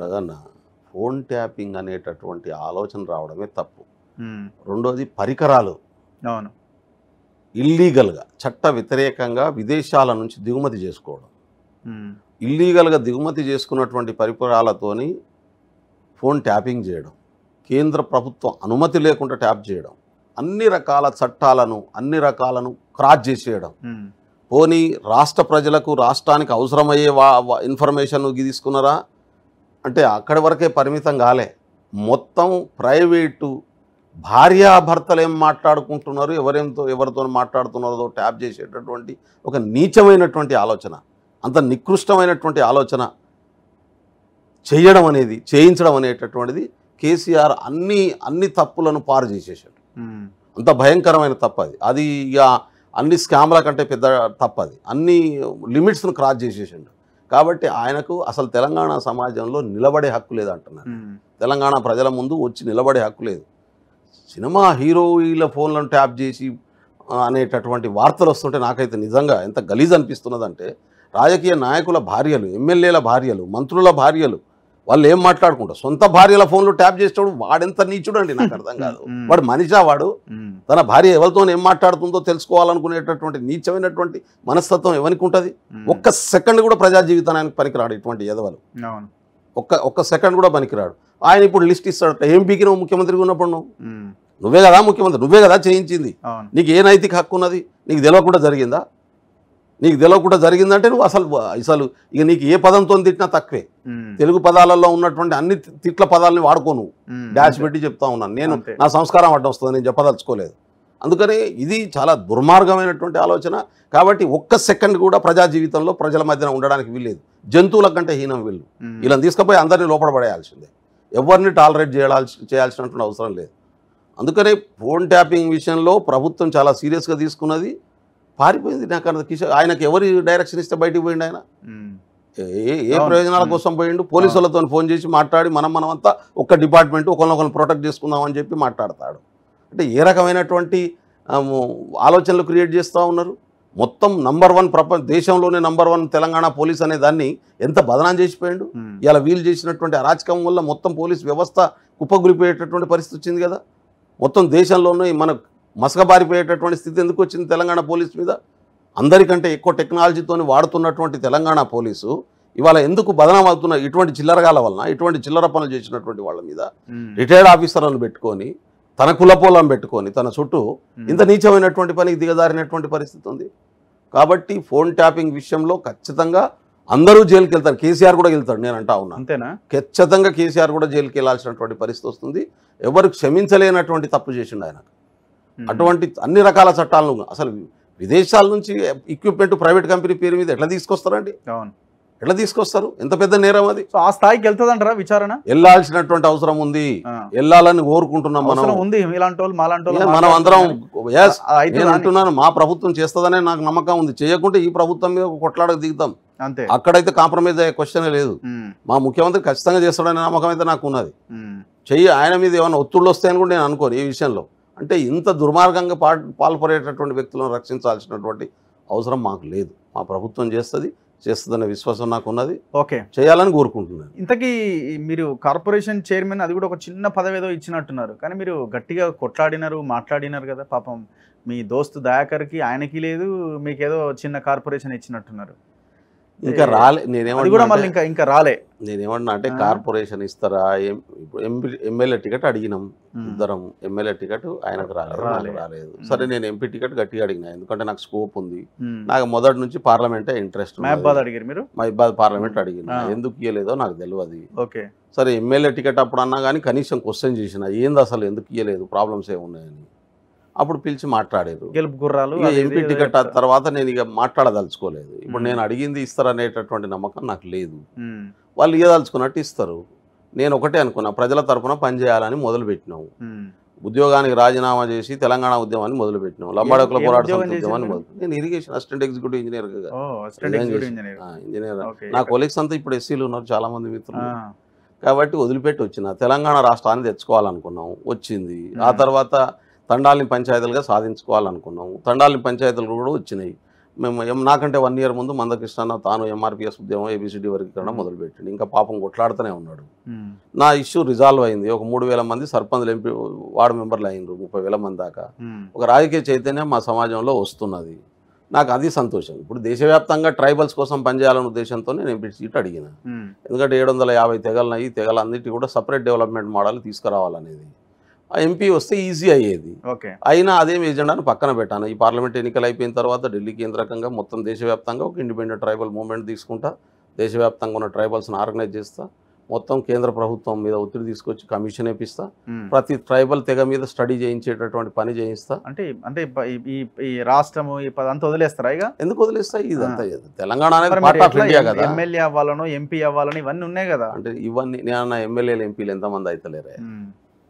రగన్న ఫోన్ ట్యాపింగ్ అనేటటువంటి ఆలోచన రావడమే తప్పు రెండోది పరికరాలు అవును ఇల్లీగల్గా చట్ట వ్యతిరేకంగా విదేశాల నుంచి దిగుమతి చేసుకోవడం ఇల్లీగల్గా దిగుమతి చేసుకున్నటువంటి పరికరాలతోని ఫోన్ ట్యాపింగ్ చేయడం కేంద్ర ప్రభుత్వం అనుమతి లేకుండా ట్యాప్ చేయడం అన్ని రకాల చట్టాలను అన్ని రకాలను క్రాస్ చేసేయడం పోనీ రాష్ట్ర ప్రజలకు రాష్ట్రానికి అవసరమయ్యే వా ఇన్ఫర్మేషన్ తీసుకున్నారా అంటే అక్కడి వరకే పరిమితం కాలే మొత్తం ప్రైవేటు భార్యాభర్తలు ఏం మాట్లాడుకుంటున్నారు ఎవరేంతో ఎవరితో మాట్లాడుతున్నారో ట్యాప్ చేసేటటువంటి ఒక నీచమైనటువంటి ఆలోచన అంత నికృష్టమైనటువంటి ఆలోచన చేయడం అనేది చేయించడం అనేటటువంటిది కేసీఆర్ అన్ని అన్ని తప్పులను పారు చేసేసాడు అంత భయంకరమైన తప్పు అది అది ఇక అన్ని స్కామ్ల కంటే పెద్ద తప్పు అది అన్ని లిమిట్స్ను క్రాస్ చేసేసాడు కాబట్టి ఆయనకు అసలు తెలంగాణ సమాజంలో నిలబడే హక్కు లేదు అంటున్నారు తెలంగాణ ప్రజల ముందు వచ్చి నిలబడే హక్కు లేదు సినిమా హీరోయిల ఫోన్లను ట్యాప్ చేసి అనేటటువంటి వార్తలు వస్తుంటే నాకైతే నిజంగా ఎంత గలీజ్ అనిపిస్తున్నదంటే రాజకీయ నాయకుల భార్యలు ఎమ్మెల్యేల భార్యలు మంత్రుల భార్యలు వాళ్ళు ఏం మాట్లాడుకుంటారు సొంత భార్యల లో ట్యాప్ చేసేవాడు వాడెంత చూడండి నాకు అర్థం కాదు వాడు మనిషా వాడు తన భార్య ఎవరితో ఏం మాట్లాడుతుందో తెలుసుకోవాలనుకునేటటువంటి నీచమైనటువంటి మనస్తత్వం ఎవరికి ఉంటుంది ఒక్క సెకండ్ కూడా ప్రజా జీవితానికి పనికిరాడు ఇటువంటి ఎదవలు ఒక్క ఒక్క సెకండ్ కూడా పనికిరాడు ఆయన ఇప్పుడు లిస్ట్ ఇస్తాడు ఏం పీకినావు ముఖ్యమంత్రి ఉన్నప్పుడు నువ్వు నువ్వే కదా ముఖ్యమంత్రి నువ్వే కదా చేయించింది నీకు ఏ నైతిక హక్కు ఉన్నది నీకు తెలియకుండా జరిగిందా నీకు తెలియకుండా జరిగిందంటే నువ్వు అసలు అసలు ఇక నీకు ఏ పదంతో తిట్టినా తక్కువే తెలుగు పదాలలో ఉన్నటువంటి అన్ని తిట్ల పదాలని వాడుకో నువ్వు డాష్ పెట్టి చెప్తా ఉన్నాను నేను నా సంస్కారం అడ్డం వస్తుంది నేను చెప్పదలుచుకోలేదు అందుకని ఇది చాలా దుర్మార్గమైనటువంటి ఆలోచన కాబట్టి ఒక్క సెకండ్ కూడా ప్రజా జీవితంలో ప్రజల మధ్యన ఉండడానికి వీల్లేదు జంతువుల కంటే హీనం వీళ్ళు వీళ్ళని తీసుకుపోయి అందరినీ లోపల పడేయాల్సిందే ఎవరిని టాలరేట్ చేయాల్సి చేయాల్సినటువంటి అవసరం లేదు అందుకనే ఫోన్ ట్యాపింగ్ విషయంలో ప్రభుత్వం చాలా సీరియస్గా తీసుకున్నది పారిపోయింది నాకు అన్నది కిషోర్ ఆయనకు ఎవరి డైరెక్షన్ ఇస్తే బయటికి పోయిండు ఆయన ఏ ఏ ప్రయోజనాల కోసం పోయిండు పోలీసులతో ఫోన్ చేసి మాట్లాడి మనం మనమంతా ఒక్క డిపార్ట్మెంట్ ఒకరినొకరిని ప్రొటెక్ట్ చేసుకుందాం అని చెప్పి మాట్లాడతాడు అంటే ఏ రకమైనటువంటి ఆలోచనలు క్రియేట్ చేస్తూ ఉన్నారు మొత్తం నంబర్ వన్ ప్రపంచ దేశంలోనే నంబర్ వన్ తెలంగాణ పోలీస్ అనే దాన్ని ఎంత బదనాం చేసిపోయాడు ఇలా వీలు చేసినటువంటి అరాచకం వల్ల మొత్తం పోలీస్ వ్యవస్థ కుప్పగురిపోయేటటువంటి పరిస్థితి వచ్చింది కదా మొత్తం దేశంలోనే మన మసకబారిపోయేటటువంటి స్థితి ఎందుకు వచ్చింది తెలంగాణ పోలీస్ మీద అందరికంటే ఎక్కువ టెక్నాలజీతోని వాడుతున్నటువంటి తెలంగాణ పోలీసు ఇవాళ ఎందుకు బదనం అవుతున్న ఇటువంటి చిల్లరగాల వలన ఇటువంటి చిల్లర పనులు చేసినటువంటి వాళ్ళ మీద రిటైర్డ్ ఆఫీసర్లను పెట్టుకొని తన కులపోలం పెట్టుకొని తన చుట్టూ ఇంత నీచమైనటువంటి పనికి దిగజారినటువంటి పరిస్థితి ఉంది కాబట్టి ఫోన్ ట్యాపింగ్ విషయంలో ఖచ్చితంగా అందరూ జైలుకి వెళ్తారు కేసీఆర్ కూడా వెళ్తాడు నేను అంటా ఉన్నా అంతేనా ఖచ్చితంగా కేసీఆర్ కూడా జైలుకి వెళ్లాల్సినటువంటి పరిస్థితి వస్తుంది ఎవరు క్షమించలేనటువంటి తప్పు చేసిండు ఆయన అటువంటి అన్ని రకాల చట్టాలను అసలు విదేశాల నుంచి ఎక్విప్మెంట్ ప్రైవేట్ కంపెనీ పేరు మీద ఎట్లా తీసుకొస్తారండి ఎట్లా తీసుకొస్తారు ఎంత పెద్ద నేరం అది ఆ స్థాయికి వెళ్తుందంటారా విచారణ వెళ్ళాల్సినటువంటి అవసరం ఉంది వెళ్ళాలని కోరుకుంటున్నాం మనం అందరం అంటున్నాను మా ప్రభుత్వం చేస్తుందనే నాకు నమ్మకం ఉంది చేయకుంటే ఈ ప్రభుత్వం మీద కొట్లాడక దిగుతాం అంతే అక్కడైతే కాంప్రమైజ్ అయ్యే క్వశ్చన్ లేదు మా ముఖ్యమంత్రి ఖచ్చితంగా చేస్తాడనే నమ్మకం అయితే నాకు ఉన్నది చెయ్యి ఆయన మీద ఏమైనా ఒత్తిళ్ళు వస్తాయని కూడా నేను అనుకోను ఈ విషయంలో అంటే ఇంత దుర్మార్గంగా పా పాల్పడేటటువంటి వ్యక్తులను రక్షించాల్సినటువంటి అవసరం మాకు లేదు మా ప్రభుత్వం చేస్తుంది చేస్తుందనే విశ్వాసం నాకు ఉన్నది ఓకే చేయాలని కోరుకుంటున్నాను ఇంతకీ మీరు కార్పొరేషన్ చైర్మన్ అది కూడా ఒక చిన్న పదవి ఏదో ఇచ్చినట్టున్నారు కానీ మీరు గట్టిగా కొట్లాడినారు మాట్లాడినారు కదా పాపం మీ దోస్తు దయాకర్కి ఆయనకి లేదు మీకేదో చిన్న కార్పొరేషన్ ఇచ్చినట్టున్నారు ఇంకా రాలే నేనేమన్నా ఇంకా ఇంకా రాలే నేనేమన్నా అంటే కార్పొరేషన్ ఇస్తారా ఎమ్మెల్యే టికెట్ అడిగినాం ఇద్దరం ఎమ్మెల్యే టికెట్ ఆయనకు రాలేదు రాలేదు సరే నేను ఎంపీ టికెట్ గట్టిగా అడిగినా ఎందుకంటే నాకు స్కోప్ ఉంది నాకు మొదటి నుంచి పార్లమెంటే ఇంట్రెస్ట్ మీరు మహిబాద్ పార్లమెంట్ అడిగిన ఎందుకు ఇయ్యలేదో నాకు తెలియదు ఓకే సరే ఎమ్మెల్యే టికెట్ అప్పుడు అన్నా కానీ కనీసం క్వశ్చన్ చేసిన ఏంది అసలు ఎందుకు ఇయ్యలేదు ప్రాబ్లమ్స్ ఉన్నాయని అప్పుడు పిలిచి మాట్లాడారు గెలుపు గుర్రాలు ఎంపీ టికెట్ తర్వాత నేను ఇక మాట్లాడదలుచుకోలేదు ఇప్పుడు నేను అడిగింది ఇస్తారనేటటువంటి నమ్మకం నాకు లేదు వాళ్ళు ఇయ్యదలుచుకున్నట్టు ఇస్తారు నేను ఒకటే అనుకున్నా ప్రజల తరఫున పనిచేయాలని మొదలుపెట్టినాము ఉద్యోగానికి రాజీనామా చేసి తెలంగాణ ఉద్యమాన్ని మొదలుపెట్టినాం లంబాడకుల పోరాట సమితి ఉద్యమాన్ని మొదలు నేను irrigation assistant executive engineer engineer నా కొలీగ్స్ అంతా ఇప్పుడు ఎస్సీలు ఉన్నారు చాలా మంది మిత్రులు కాబట్టి వదిలిపెట్టి వచ్చిన తెలంగాణ రాష్ట్రాన్ని తెచ్చుకోవాలనుకున్నాం వచ్చింది ఆ తర్వాత తండాలిని పంచాయతీలుగా సాధించుకోవాలనుకున్నాము తండాలిని పంచాయతీలు కూడా వచ్చినాయి మేము నాకంటే వన్ ఇయర్ ముందు మందకృష్ణ తాను ఎంఆర్పిఎస్ ఉద్యమం ఏబిసిడి వర్గీకరణ మొదలుపెట్టింది ఇంకా పాపం కొట్లాడుతూనే ఉన్నాడు నా ఇష్యూ రిజాల్వ్ అయింది ఒక మూడు వేల మంది సర్పంచ్లు ఎంపీ వార్డు మెంబర్లు అయినరు ముప్పై వేల మంది దాకా ఒక రాజకీయ చైతన్యం మా సమాజంలో వస్తున్నది నాకు అది సంతోషం ఇప్పుడు దేశవ్యాప్తంగా ట్రైబల్స్ కోసం పనిచేయాలనే ఉద్దేశంతో నేను ఎంపీ సీట్ అడిగిన ఎందుకంటే ఏడు వందల యాభై తెగలన్నాయి తెగలన్నిటి కూడా సపరేట్ డెవలప్మెంట్ మోడల్ తీసుకురావాలనేది ఎంపీ వస్తే ఈజీ అయ్యేది అయినా మీ ఎజెండాను పక్కన పెట్టాను ఈ పార్లమెంట్ ఎన్నికలు అయిపోయిన తర్వాత ఢిల్లీ కేంద్రకంగా మొత్తం దేశవ్యాప్తంగా ఒక ఇండిపెండెంట్ ట్రైబల్ మూవ్మెంట్ తీసుకుంటా దేశవ్యాప్తంగా ఉన్న ట్రైబల్స్ని ఆర్గనైజ్ చేస్తా మొత్తం కేంద్ర ప్రభుత్వం మీద ఒత్తిడి తీసుకొచ్చి కమిషన్ ఇప్పిస్తా ప్రతి ట్రైబల్ తెగ మీద స్టడీ చేయించేటటువంటి పని చేయిస్తా అంటే అంటే ఈ రాష్ట్రం ఈ అంతా వదిలేస్తారా ఇక ఎందుకు వదిలేస్తా ఇదంతా తెలంగాణ ఎమ్మెల్యే అవ్వాలను ఎంపీ అవ్వాలని ఇవన్నీ ఉన్నాయి కదా అంటే ఇవన్నీ నేను ఎమ్మెల్యేలు ఎంపీలు ఎంతమంది అయితలేరే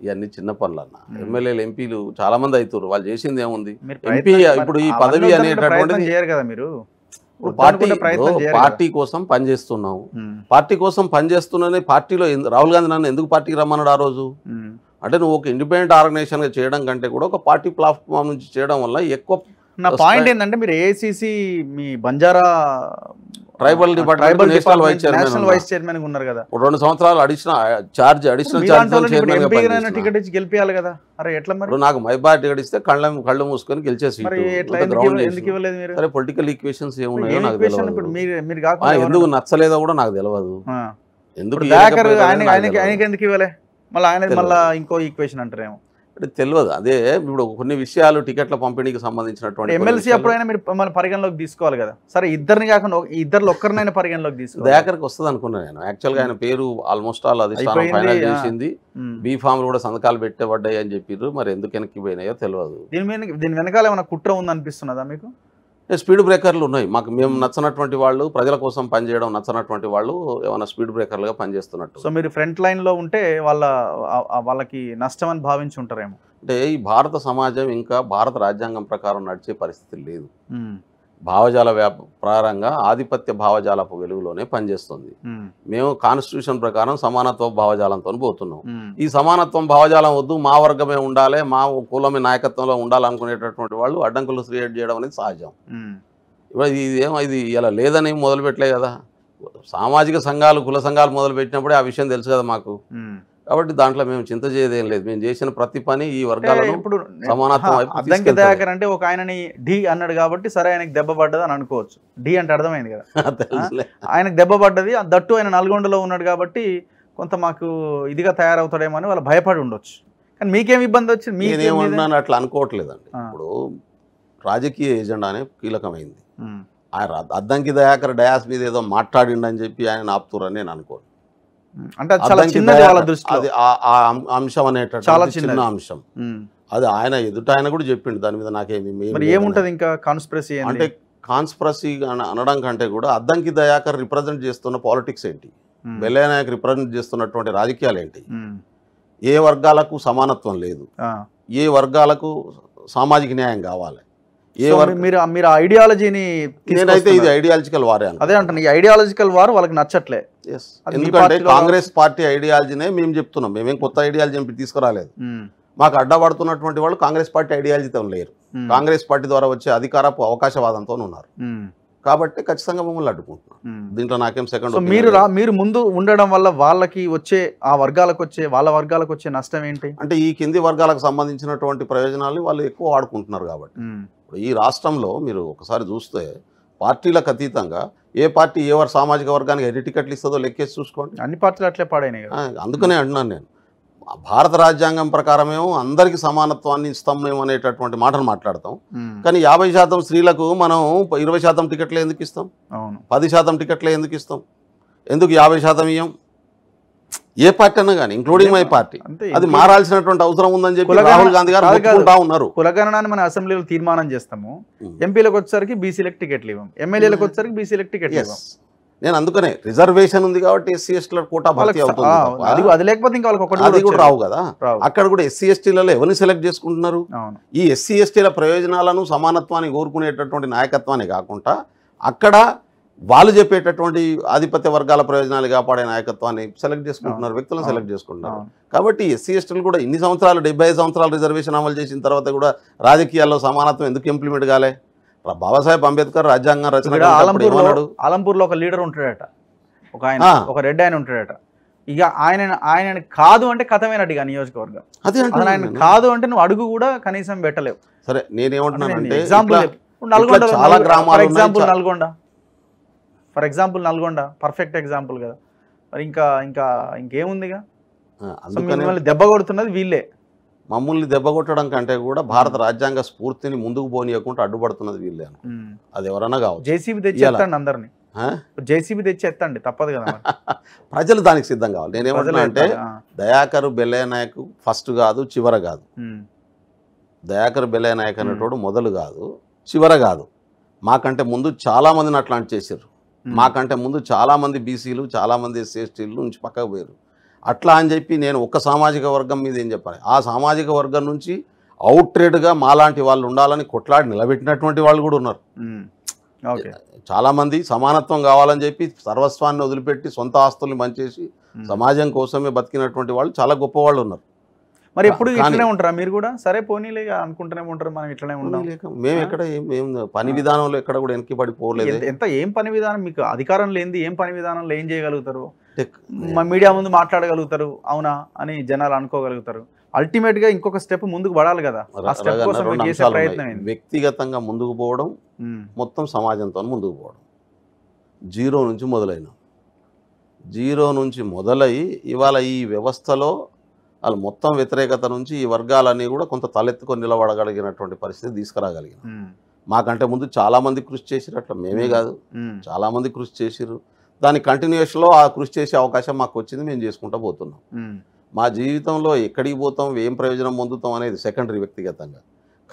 ఇవన్నీ చిన్న పనులు అన్న ఎమ్మెల్యేలు ఎంపీలు చాలా మంది అవుతారు వాళ్ళు చేసింది ఏముంది ఎంపీ ఇప్పుడు ఈ పదవి అనేటటువంటిది పార్టీ పార్టీ కోసం పనిచేస్తున్నావు పార్టీ కోసం పనిచేస్తున్నది పార్టీలో రాహుల్ గాంధీ నన్ను ఎందుకు పార్టీకి రమ్మన్నాడు ఆ రోజు అంటే నువ్వు ఒక ఇండిపెండెంట్ గా చేయడం కంటే కూడా ఒక పార్టీ ప్లాట్ఫామ్ నుంచి చేయడం వల్ల ఎక్కువ నా పాయింట్ ఏంటంటే మీరు ఏఐసిసి మీ బంజారా ట్రైబల్ డిపార్ట్మెంట్ వైస్ ఉన్నారు కదా రెండు సంవత్సరాలు అడిషనల్ చార్జ్ అడిషనల్ టికెట్ ఇచ్చి గెలిపియాలి కదా అరే ఎట్లా నాకు మైబార్ టికెట్ ఇస్తే కళ్ళ కళ్ళు మూసుకొని గెలిచే పొలిటికల్ ఈక్వేషన్స్ నాకు ఎందుకు నచ్చలేదో కూడా నాకు తెలియదు ఎందుకు ఆయనకి మళ్ళీ ఆయన మళ్ళీ ఇంకో ఈక్వేషన్ అంటారేమో అంటే తెలియదు అదే ఇప్పుడు కొన్ని విషయాలు టికెట్ల పంపిణీకి సంబంధించినటువంటి ఎమ్మెల్సీ ఎప్పుడైనా మీరు మన పరిగణలోకి తీసుకోవాలి కదా సరే ఇద్దరిని కాకుండా ఇద్దరు ఒక్కరినైనా పరిగణలోకి తీసుకో దాకరికి వస్తుంది అనుకున్నాను నేను యాక్చువల్గా ఆయన పేరు ఆల్మోస్ట్ ఆల్ అది ఫైనల్ చేసింది బీ కూడా సంతకాలు పెట్టబడ్డాయి అని చెప్పారు మరి ఎందుకు వెనక్కి పోయినాయో తెలియదు దీని దీని వెనకాల ఏమైనా కుట్ర ఉందనిపిస్తున్నదా మీకు స్పీడ్ బ్రేకర్లు ఉన్నాయి మాకు మేము నచ్చినటువంటి వాళ్ళు ప్రజల కోసం పనిచేయడం నచ్చనటువంటి వాళ్ళు ఏమైనా స్పీడ్ బ్రేకర్లుగా పనిచేస్తున్నట్టు సో మీరు ఫ్రంట్ లైన్లో ఉంటే వాళ్ళ వాళ్ళకి నష్టం అని భావించి ఉంటారేమో అంటే ఈ భారత సమాజం ఇంకా భారత రాజ్యాంగం ప్రకారం నడిచే పరిస్థితి లేదు భావజాల వ్యాప ప్రారంగా ఆధిపత్య భావజాలపు వెలుగులోనే పనిచేస్తుంది మేము కాన్స్టిట్యూషన్ ప్రకారం సమానత్వ భావజాలంతో పోతున్నాం ఈ సమానత్వం భావజాలం వద్దు మా వర్గమే ఉండాలి మా కులమే నాయకత్వంలో ఉండాలనుకునేటటువంటి వాళ్ళు అడ్డంకులు క్రియేట్ చేయడం అనేది సహజం ఇప్పుడు ఇది ఏమో ఇది ఇలా లేదని మొదలుపెట్టలే కదా సామాజిక సంఘాలు కుల సంఘాలు మొదలుపెట్టినప్పుడే ఆ విషయం తెలుసు కదా మాకు కాబట్టి దాంట్లో మేము చింత చేయదేం లేదు మేము చేసిన ప్రతి పని ఈ వర్గాలను ఇప్పుడు సమానత్వం అంటే ఒక ఆయనని డి అన్నాడు కాబట్టి సరే ఆయనకు దెబ్బ పడ్డది అని అనుకోవచ్చు డి అంటే అర్థమైంది కదా ఆయనకు దెబ్బ పడ్డది దట్టు ఆయన నల్గొండలో ఉన్నాడు కాబట్టి కొంత మాకు ఇదిగా తయారవుతాడేమో అని వాళ్ళు భయపడి ఉండొచ్చు కానీ మీకేం ఇబ్బంది వచ్చింది మీకేమన్నాను అట్లా అనుకోవట్లేదండి ఇప్పుడు రాజకీయ ఎజెండానే కీలకమైంది ఆయన అద్దంకి దయాకర్ డయాస్ మీద ఏదో మాట్లాడిండని చెప్పి ఆయన ఆపుతురని నేను అనుకోను అంటే చాలా చిన్నది వాళ్ళ దృష్టిలో అది ఆ అంశం అనేటట్టు చాలా చిన్న అంశం అది ఆయన ఎదుట ఆయన కూడా చెప్పిండు దాని మీద నాకేమి మరి ఏముంటది ఇంకా కాన్స్పిరసీ అంటే కాన్స్పిరసీ అనడం కంటే కూడా అద్దంకి దయాకర్ రిప్రజెంట్ చేస్తున్న పాలిటిక్స్ ఏంటి నాయక్ రిప్రజెంట్ చేస్తున్నటువంటి రాజకీయాలు ఏంటి ఏ వర్గాలకు సమానత్వం లేదు ఏ వర్గాలకు సామాజిక న్యాయం కావాలి మీరు మీరు ఐడియాలజీని నేనైతే ఇది ఐడియాలజికల్ వారే అదే అంటాను ఈ ఐడియాలజికల్ వారు వాళ్ళకి నచ్చట్లే ఎందుకంటే కాంగ్రెస్ పార్టీ ఐడియాలజీనే మేము చెప్తున్నాం మేమేం కొత్త ఐడియాలజీ తీసుకురాలేదు మాకు అడ్డపడుతున్నటువంటి వాళ్ళు కాంగ్రెస్ పార్టీ ఐడియాలజీతో లేరు కాంగ్రెస్ పార్టీ ద్వారా వచ్చే అధికారపు అవకాశవాదంతో ఉన్నారు కాబట్టి ఖచ్చితంగా మమ్మల్ని అడ్డుకుంటున్నాం దీంట్లో నాకేం సెకండ్ మీరు మీరు ముందు ఉండడం వల్ల వాళ్ళకి వచ్చే ఆ వర్గాలకు వచ్చే వాళ్ళ వర్గాలకు వచ్చే నష్టం ఏంటి అంటే ఈ కింది వర్గాలకు సంబంధించినటువంటి ప్రయోజనాలు వాళ్ళు ఎక్కువ వాడుకుంటున్నారు కాబట్టి ఇప్పుడు ఈ రాష్ట్రంలో మీరు ఒకసారి చూస్తే పార్టీలకు అతీతంగా ఏ పార్టీ ఏ సామాజిక వర్గానికి ఎన్ని టికెట్లు ఇస్తుందో లెక్కేసి చూసుకోండి అన్ని పార్టీలు అట్లే పాడైనాయి అందుకనే అంటున్నాను నేను భారత రాజ్యాంగం ప్రకారమేమో అందరికి సమానత్వాన్ని ఇస్తాం మేము అనేటటువంటి మాటను మాట్లాడతాం కానీ యాభై శాతం స్త్రీలకు మనం ఇరవై శాతం టికెట్లు ఎందుకు ఇస్తాం పది శాతం టికెట్లు ఎందుకు ఇస్తాం ఎందుకు యాభై శాతం ఇయ్యం ఏ పార్టీ అన్నా కానీ ఇంక్లూడింగ్ మై పార్టీ అది మారాల్సినటువంటి అవసరం ఉందని చెప్పి రాహుల్ గాంధీ గారు ఉన్నారు కులగణనాన్ని మన అసెంబ్లీలో తీర్మానం చేస్తాము ఎంపీలకు వచ్చేసరికి బీసీలకు టికెట్లు ఇవ్వం ఎమ్మెల్యేలకు వచ్చేసరికి బీసీలకు టికెట్ ఇవ్వం నేను అందుకనే రిజర్వేషన్ ఉంది కాబట్టి ఎస్సీ ఎస్టీల కోటా భర్తీ అవుతుంది అది లేకపోతే ఇంకా అది కూడా రావు కదా అక్కడ కూడా ఎస్సీ ఎస్టీలలో ఎవరిని సెలెక్ట్ చేసుకుంటున్నారు ఈ ఎస్సీ ఎస్టీల ప్రయోజనాలను సమానత్వాన్ని కోరుకునేటటువంటి నాయకత్వాన్ని కాకుండా అక్కడ వాళ్ళు చెప్పేటటువంటి ఆధిపత్య వర్గాల ప్రయోజనాలు కాపాడే నాయకత్వాన్ని సెలెక్ట్ చేసుకుంటున్నారు వ్యక్తులను సెలెక్ట్ చేసుకుంటున్నారు కాబట్టి ఎస్సీ ఎస్టీలు కూడా ఇన్ని సంవత్సరాలు డెబ్బై సంవత్సరాలు రిజర్వేషన్ అమలు చేసిన తర్వాత కూడా రాజకీయాల్లో సమానత్వం ఎందుకు ఇంప్లిమెంట్ కాలే బాబాసాహెబ్ అంబేద్కర్ రాజ్యాంగం రచన ఆలంపూర్లో ఒక లీడర్ ఉంటాడట ఒక ఆయన ఒక రెడ్ ఆయన ఉంటాడట ఇక ఆయన ఆయన కాదు అంటే కథమేనట్టు ఇక నియోజకవర్గం అదే ఆయన కాదు అంటే నువ్వు అడుగు కూడా కనీసం పెట్టలేవు సరే నేనేమంటున్నాను అంటే ఎగ్జాంపుల్ నల్గొండ చాలా గ్రామాలు example Nalgonda for example Nalgonda perfect example కదా మరి ఇంకా ఇంకా ఇంకేముందిగా మిమ్మల్ని దెబ్బ కొడుతున్నది వీళ్ళే మమ్మల్ని దెబ్బ కొట్టడం కంటే కూడా భారత రాజ్యాంగ స్ఫూర్తిని ముందుకు పోనీయకుండా అడ్డుపడుతున్నది వీళ్ళే అది ఎవరన్నా కావచ్చు జేసీబీ తెచ్చి అందరిని జేసీబీ తెచ్చి ఎత్తండి తప్పదు కదా ప్రజలు దానికి సిద్ధం కావాలి నేను అంటే దయాకరు బెల్లయ్య నాయక్ ఫస్ట్ కాదు చివర కాదు దయాకర్ బెల్లయ్య నాయక్ అనేటోడు మొదలు కాదు చివర కాదు మాకంటే ముందు చాలామందిని అట్లాంటి చేశారు మాకంటే ముందు చాలామంది బీసీలు చాలామంది ఎస్సీఎస్టీలు నుంచి పక్కకు పోయారు అట్లా అని చెప్పి నేను ఒక్క సామాజిక వర్గం మీద ఏం చెప్పాలి ఆ సామాజిక వర్గం నుంచి అవుట్రేడ్గా మాలాంటి వాళ్ళు ఉండాలని కొట్లాడి నిలబెట్టినటువంటి వాళ్ళు కూడా ఉన్నారు చాలామంది సమానత్వం కావాలని చెప్పి సర్వస్వాన్ని వదిలిపెట్టి సొంత ఆస్తుల్ని పనిచేసి సమాజం కోసమే బతికినటువంటి వాళ్ళు చాలా గొప్పవాళ్ళు ఉన్నారు మరి ఎప్పుడు ఇట్లనే ఉంటారా మీరు కూడా సరే పోనీలే అనుకుంటూనే ఉంటారు మనం ఇట్లనే ఉంటాం మేము ఎక్కడ ఏం పని విధానంలో ఎక్కడ కూడా వెనక్కి పడిపోలేదు ఎంత ఏం పని విధానం మీకు అధికారం లేనిది ఏం పని విధానంలో ఏం చేయగలుగుతారు మా మీడియా ముందు మాట్లాడగలుగుతారు అవునా అని జనాలు అనుకోగలుగుతారు అల్టిమేట్ గా ఇంకొక స్టెప్ ముందుకు పడాలి కదా వ్యక్తిగతంగా ముందుకు పోవడం మొత్తం సమాజంతో ముందుకు పోవడం జీరో నుంచి మొదలైన జీరో నుంచి మొదలై ఇవాళ ఈ వ్యవస్థలో వాళ్ళు మొత్తం వ్యతిరేకత నుంచి ఈ వర్గాలన్నీ కూడా కొంత తలెత్తుకొని నిలబడగలిగినటువంటి పరిస్థితి తీసుకురాగలిగిన మాకంటే ముందు చాలామంది కృషి చేసినట్లు అట్లా మేమే కాదు చాలామంది కృషి చేసిరు దాని లో ఆ కృషి చేసే అవకాశం మాకు వచ్చింది మేము చేసుకుంటూ పోతున్నాం మా జీవితంలో ఎక్కడికి పోతాం ఏం ప్రయోజనం పొందుతాం అనేది సెకండరీ వ్యక్తిగతంగా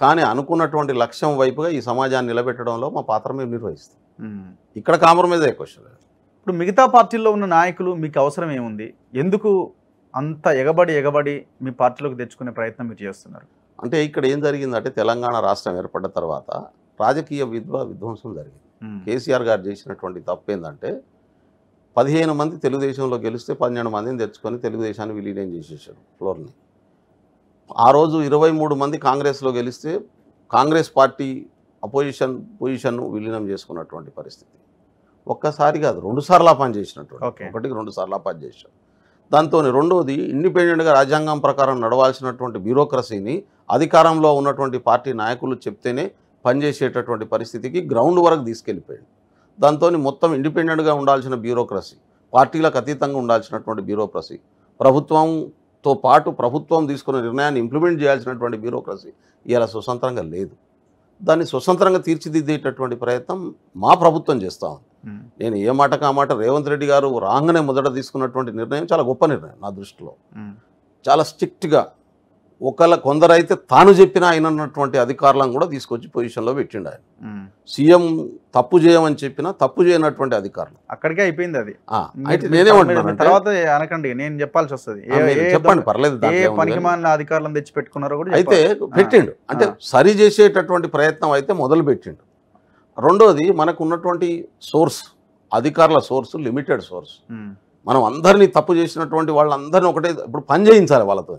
కానీ అనుకున్నటువంటి లక్ష్యం వైపుగా ఈ సమాజాన్ని నిలబెట్టడంలో మా పాత్ర మేము నిర్వహిస్తాం ఇక్కడ కామర మీదే క్వశ్చన్ ఇప్పుడు మిగతా పార్టీల్లో ఉన్న నాయకులు మీకు అవసరం ఏముంది ఎందుకు అంత ఎగబడి ఎగబడి మీ పార్టీలోకి తెచ్చుకునే ప్రయత్నం మీరు చేస్తున్నారు అంటే ఇక్కడ ఏం జరిగిందంటే తెలంగాణ రాష్ట్రం ఏర్పడ్డ తర్వాత రాజకీయ విధ్వ విధ్వంసం జరిగింది కేసీఆర్ గారు చేసినటువంటి తప్పు ఏంటంటే పదిహేను మంది తెలుగుదేశంలో గెలిస్తే పన్నెండు మందిని తెచ్చుకొని తెలుగుదేశాన్ని విలీనం చేసేసాడు ఫ్లోర్ని ఆ రోజు ఇరవై మూడు మంది కాంగ్రెస్లో గెలిస్తే కాంగ్రెస్ పార్టీ అపోజిషన్ పొజిషన్ను విలీనం చేసుకున్నటువంటి పరిస్థితి ఒక్కసారి కాదు రెండుసార్లు ఆ పని చేసినట్టు ఒకటికి రెండు సార్లు ఆ పని చేశాడు దాంతో రెండోది ఇండిపెండెంట్గా రాజ్యాంగం ప్రకారం నడవాల్సినటువంటి బ్యూరోక్రసీని అధికారంలో ఉన్నటువంటి పార్టీ నాయకులు చెప్తేనే పనిచేసేటటువంటి పరిస్థితికి గ్రౌండ్ వరకు తీసుకెళ్ళిపోయాడు దాంతో మొత్తం ఇండిపెండెంట్గా ఉండాల్సిన బ్యూరోక్రసీ పార్టీలకు అతీతంగా ఉండాల్సినటువంటి బ్యూరోక్రసీ ప్రభుత్వంతో పాటు ప్రభుత్వం తీసుకున్న నిర్ణయాన్ని ఇంప్లిమెంట్ చేయాల్సినటువంటి బ్యూరోక్రసీ ఇలా స్వతంత్రంగా లేదు దాన్ని స్వతంత్రంగా తీర్చిదిద్దేటటువంటి ప్రయత్నం మా ప్రభుత్వం చేస్తూ ఉంది నేను ఏ మాట రేవంత్ రెడ్డి గారు రాగానే మొదట తీసుకున్నటువంటి నిర్ణయం చాలా గొప్ప నిర్ణయం నా దృష్టిలో చాలా స్ట్రిక్ట్గా ఒకళ్ళ కొందరైతే తాను చెప్పిన ఆయన ఉన్నటువంటి అధికారులను కూడా తీసుకొచ్చి పొజిషన్లో పెట్టిండు ఆయన సీఎం తప్పు చేయమని చెప్పిన తప్పు చేయనటువంటి అధికారులు అక్కడికే అయిపోయింది అది అయితే నేనేమంటున్నాను తర్వాత అనకండి నేను చెప్పాల్సి వస్తుంది చెప్పండి పర్లేదు అధికారులను తెచ్చి పెట్టుకున్నారో కూడా అయితే పెట్టిండు అంటే సరి చేసేటటువంటి ప్రయత్నం అయితే మొదలు పెట్టిండు రెండోది మనకు ఉన్నటువంటి సోర్స్ అధికారుల సోర్స్ లిమిటెడ్ సోర్స్ మనం అందరినీ తప్పు చేసినటువంటి వాళ్ళందరినీ ఒకటే ఇప్పుడు పని చేయించాలి వాళ్ళతో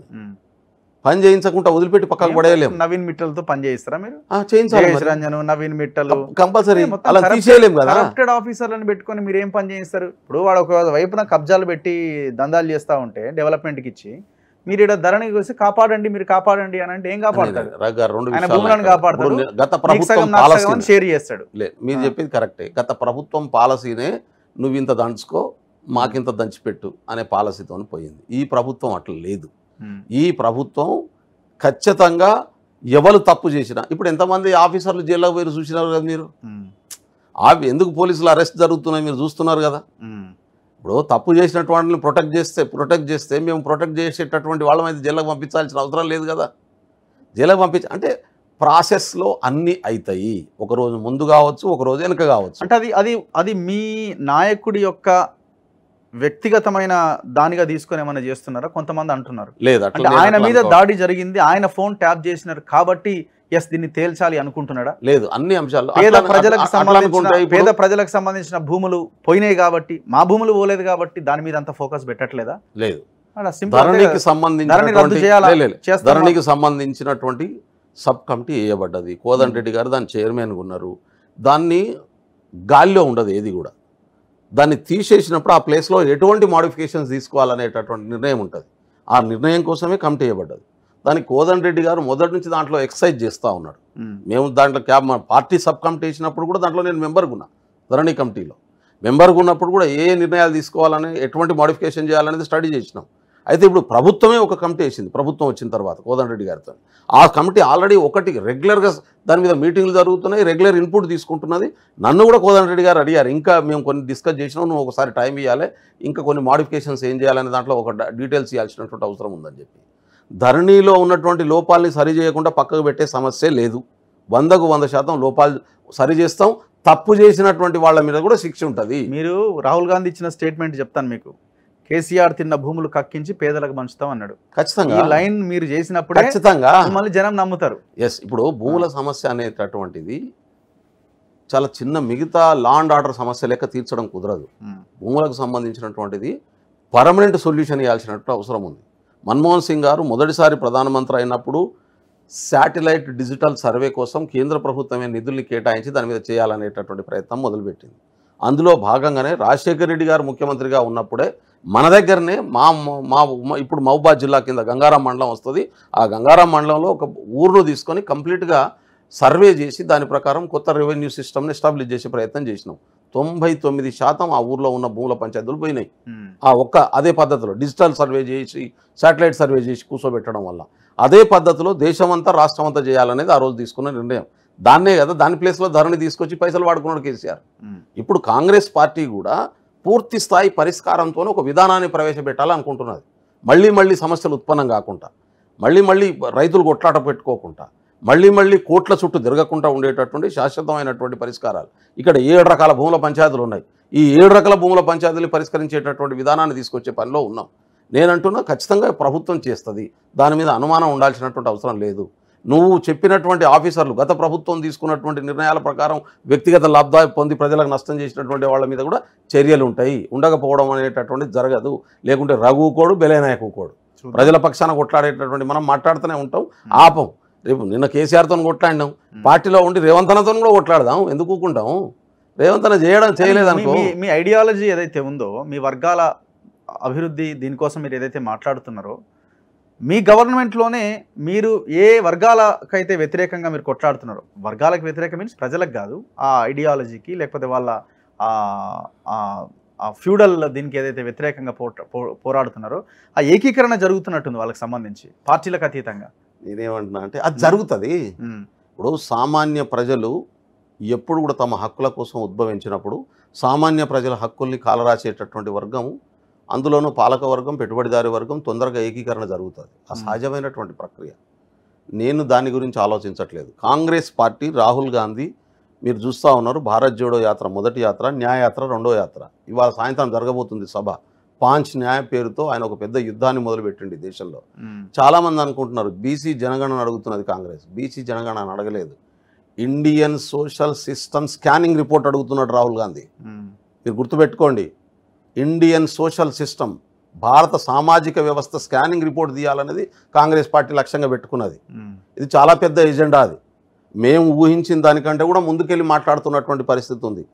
పని చేయించకుండా వదిలిపెట్టి పక్కకు పడేయలేము నవీన్ మిట్టలతో పని చేయిస్తారా మీరు చేయించాలి నవీన్ మిట్టలు కంపల్సరీ అలా తీసేయలేము కదా కరప్టెడ్ ఆఫీసర్లను పెట్టుకొని మీరు ఏం పని చేయిస్తారు ఇప్పుడు వాడు ఒక వైపున కబ్జాలు పెట్టి దందాలు చేస్తూ ఉంటే డెవలప్మెంట్కి ఇచ్చి మీరు ఇక్కడ ధరని వస్తే కాపాడండి మీరు కాపాడండి అని అంటే ఏం కాపాడుతుంది గత షేర్ చేస్తాడు లేదు మీరు చెప్పింది కరెక్టే గత ప్రభుత్వం పాలసీనే నువ్వు ఇంత దంచుకో మాకింత దంచిపెట్టు అనే పాలసీతో పోయింది ఈ ప్రభుత్వం అట్లా లేదు ఈ ప్రభుత్వం ఖచ్చితంగా ఎవరు తప్పు చేసినా ఇప్పుడు ఎంతమంది ఆఫీసర్లు జైల్లోకి పోయి చూసినారు కదా మీరు ఎందుకు పోలీసులు అరెస్ట్ జరుగుతున్నాయి మీరు చూస్తున్నారు కదా ఇప్పుడు తప్పు చేసినటువంటి వాళ్ళని ప్రొటెక్ట్ చేస్తే ప్రొటెక్ట్ చేస్తే మేము ప్రొటెక్ట్ చేసేటటువంటి వాళ్ళం అయితే పంపించాల్సిన అవసరం లేదు కదా జైలకు పంపించ అంటే ప్రాసెస్లో అన్నీ అవుతాయి ఒకరోజు ముందు కావచ్చు ఒకరోజు వెనుక కావచ్చు అంటే అది అది అది మీ నాయకుడి యొక్క వ్యక్తిగతమైన దానిగా తీసుకొని ఏమైనా చేస్తున్నారా కొంతమంది అంటున్నారు లేదా ఆయన మీద దాడి జరిగింది ఆయన ఫోన్ ట్యాప్ చేసినారు కాబట్టి ఎస్ దీన్ని తేల్చాలి అనుకుంటున్నాడా లేదు అన్ని అంశాలు పేద ప్రజలకు సంబంధించిన పేద ప్రజలకు సంబంధించిన భూములు పోయినాయి కాబట్టి మా భూములు పోలేదు కాబట్టి దాని మీద అంత ఫోకస్ పెట్టట్లేదా లేదు ధరణికి సంబంధించిన ధరణికి సంబంధించినటువంటి సబ్ కమిటీ వేయబడ్డది కోదండ రెడ్డి గారు దాని చైర్మన్గా ఉన్నారు దాన్ని గాలిలో ఉండదు ఏది కూడా దాన్ని తీసేసినప్పుడు ఆ ప్లేస్లో ఎటువంటి మాడిఫికేషన్స్ తీసుకోవాలనేటటువంటి నిర్ణయం ఉంటుంది ఆ నిర్ణయం కోసమే కమిటీ చేయబడ్డది దానికి కోదండ్ రెడ్డి గారు మొదటి నుంచి దాంట్లో ఎక్సర్సైజ్ చేస్తూ ఉన్నాడు మేము దాంట్లో క్యాబ్ పార్టీ సబ్ కమిటీ ఇచ్చినప్పుడు కూడా దాంట్లో నేను మెంబర్గా ఉన్నా ధరణి కమిటీలో మెంబర్గా ఉన్నప్పుడు కూడా ఏ నిర్ణయాలు తీసుకోవాలని ఎటువంటి మోడిఫికేషన్ చేయాలనేది స్టడీ చేసినాం అయితే ఇప్పుడు ప్రభుత్వమే ఒక కమిటీ వేసింది ప్రభుత్వం వచ్చిన తర్వాత కోదండ రెడ్డి గారితో ఆ కమిటీ ఆల్రెడీ ఒకటి రెగ్యులర్గా దాని మీద మీటింగ్లు జరుగుతున్నాయి రెగ్యులర్ ఇన్పుట్ తీసుకుంటున్నది నన్ను కూడా కోదండ రెడ్డి గారు అడిగారు ఇంకా మేము కొన్ని డిస్కస్ చేసినాం నువ్వు ఒకసారి టైం ఇవ్వాలి ఇంకా కొన్ని మాడిఫికేషన్స్ ఏం చేయాలనే దాంట్లో ఒక డీటెయిల్స్ ఇవ్వాల్సినటువంటి అవసరం ఉందని చెప్పి ధరణిలో ఉన్నటువంటి లోపాలని సరి చేయకుండా పక్కకు పెట్టే సమస్య లేదు వందకు వంద శాతం లోపాలు సరి చేస్తాం తప్పు చేసినటువంటి వాళ్ళ మీద కూడా శిక్ష ఉంటుంది మీరు రాహుల్ గాంధీ ఇచ్చిన స్టేట్మెంట్ చెప్తాను మీకు కేసీఆర్ తిన్న భూములు కక్కించి పేదలకు పంచుతాం అన్నాడు ఖచ్చితంగా ఈ లైన్ మీరు చేసినప్పుడు ఖచ్చితంగా మళ్ళీ జనం నమ్ముతారు ఎస్ ఇప్పుడు భూముల సమస్య అనేటటువంటిది చాలా చిన్న మిగతా లాండ్ ఆర్డర్ సమస్య లెక్క తీర్చడం కుదరదు భూములకు సంబంధించినటువంటిది పర్మనెంట్ సొల్యూషన్ ఇవ్వాల్సినట్టు అవసరం ఉంది మన్మోహన్ సింగ్ గారు మొదటిసారి ప్రధానమంత్రి అయినప్పుడు శాటిలైట్ డిజిటల్ సర్వే కోసం కేంద్ర ప్రభుత్వమే నిధుల్ని కేటాయించి దాని మీద చేయాలనేటటువంటి ప్రయత్నం మొదలుపెట్టింది అందులో భాగంగానే రాజశేఖర రెడ్డి గారు ముఖ్యమంత్రిగా ఉన్నప్పుడే మన దగ్గరనే మా మా ఇప్పుడు మహబూబాద్ జిల్లా కింద గంగారాం మండలం వస్తుంది ఆ గంగారాం మండలంలో ఒక ఊరును తీసుకొని కంప్లీట్గా సర్వే చేసి దాని ప్రకారం కొత్త రెవెన్యూ సిస్టమ్ని ఎస్టాబ్లిష్ చేసే ప్రయత్నం చేసినాం తొంభై తొమ్మిది శాతం ఆ ఊర్లో ఉన్న భూముల పంచాయతీలు పోయినాయి ఆ ఒక్క అదే పద్ధతిలో డిజిటల్ సర్వే చేసి శాటిలైట్ సర్వే చేసి కూర్చోబెట్టడం వల్ల అదే పద్ధతిలో దేశమంతా అంతా చేయాలనేది ఆ రోజు తీసుకున్న నిర్ణయం దాన్నే కదా దాని ప్లేస్లో ధరణి తీసుకొచ్చి పైసలు వాడుకున్నాడు కేసీఆర్ ఇప్పుడు కాంగ్రెస్ పార్టీ కూడా పూర్తి స్థాయి పరిష్కారంతో ఒక విధానాన్ని ప్రవేశపెట్టాలనుకుంటున్నది మళ్ళీ మళ్ళీ సమస్యలు ఉత్పన్నం కాకుండా మళ్ళీ మళ్ళీ రైతులు కొట్లాట పెట్టుకోకుండా మళ్ళీ మళ్ళీ కోట్ల చుట్టూ తిరగకుండా ఉండేటటువంటి శాశ్వతమైనటువంటి పరిష్కారాలు ఇక్కడ ఏడు రకాల భూముల పంచాయతీలు ఉన్నాయి ఈ ఏడు రకాల భూముల పంచాయతీలు పరిష్కరించేటటువంటి విధానాన్ని తీసుకొచ్చే పనిలో ఉన్నాం నేనంటున్నా ఖచ్చితంగా ప్రభుత్వం చేస్తుంది దాని మీద అనుమానం ఉండాల్సినటువంటి అవసరం లేదు నువ్వు చెప్పినటువంటి ఆఫీసర్లు గత ప్రభుత్వం తీసుకున్నటువంటి నిర్ణయాల ప్రకారం వ్యక్తిగత లబ్ధాయి పొంది ప్రజలకు నష్టం చేసినటువంటి వాళ్ళ మీద కూడా చర్యలు ఉంటాయి ఉండకపోవడం అనేటటువంటిది జరగదు లేకుంటే రఘుకోడు కోడు ప్రజల పక్షాన కొట్లాడేటటువంటి మనం మాట్లాడుతూనే ఉంటాం ఆపం రేపు నిన్న కేసీఆర్తో కొట్లాడినాం పార్టీలో ఉండి రేవంతనతో కూడా కొట్లాడదాం ఎందుకు ఊకుంటాము రేవంతన చేయడం చేయలేదనుకో మీ ఐడియాలజీ ఏదైతే ఉందో మీ వర్గాల అభివృద్ధి దీనికోసం మీరు ఏదైతే మాట్లాడుతున్నారో మీ గవర్నమెంట్లోనే మీరు ఏ వర్గాలకైతే వ్యతిరేకంగా మీరు కొట్లాడుతున్నారో వర్గాలకు వ్యతిరేకం మీన్స్ ప్రజలకు కాదు ఆ ఐడియాలజీకి లేకపోతే వాళ్ళ ఫ్యూడల్ దీనికి ఏదైతే వ్యతిరేకంగా పోరాడుతున్నారో ఆ ఏకీకరణ జరుగుతున్నట్టుంది వాళ్ళకి సంబంధించి పార్టీలకు అతీతంగా నేనేమంటున్నా అంటే అది జరుగుతుంది ఇప్పుడు సామాన్య ప్రజలు ఎప్పుడు కూడా తమ హక్కుల కోసం ఉద్భవించినప్పుడు సామాన్య ప్రజల హక్కుల్ని కాలరాసేటటువంటి వర్గం అందులోనూ పాలక వర్గం పెట్టుబడిదారి వర్గం తొందరగా ఏకీకరణ జరుగుతుంది ఆ సహజమైనటువంటి ప్రక్రియ నేను దాని గురించి ఆలోచించట్లేదు కాంగ్రెస్ పార్టీ రాహుల్ గాంధీ మీరు చూస్తూ ఉన్నారు భారత్ జోడో యాత్ర మొదటి యాత్ర న్యాయయాత్ర రెండో యాత్ర ఇవాళ సాయంత్రం జరగబోతుంది సభ పాంచ్ న్యాయ పేరుతో ఆయన ఒక పెద్ద యుద్ధాన్ని మొదలుపెట్టండి దేశంలో చాలా మంది అనుకుంటున్నారు బీసీ జనగణన అడుగుతున్నది కాంగ్రెస్ బీసీ జనగణన అడగలేదు Indian social system scanning report అడుగుతున్నాడు రాహుల్ గాంధీ మీరు గుర్తుపెట్టుకోండి ఇండియన్ సోషల్ సిస్టమ్ భారత సామాజిక వ్యవస్థ స్కానింగ్ రిపోర్ట్ తీయాలనేది కాంగ్రెస్ పార్టీ లక్ష్యంగా పెట్టుకున్నది ఇది చాలా పెద్ద ఎజెండా అది మేము ఊహించిన దానికంటే కూడా ముందుకెళ్ళి మాట్లాడుతున్నటువంటి పరిస్థితి ఉంది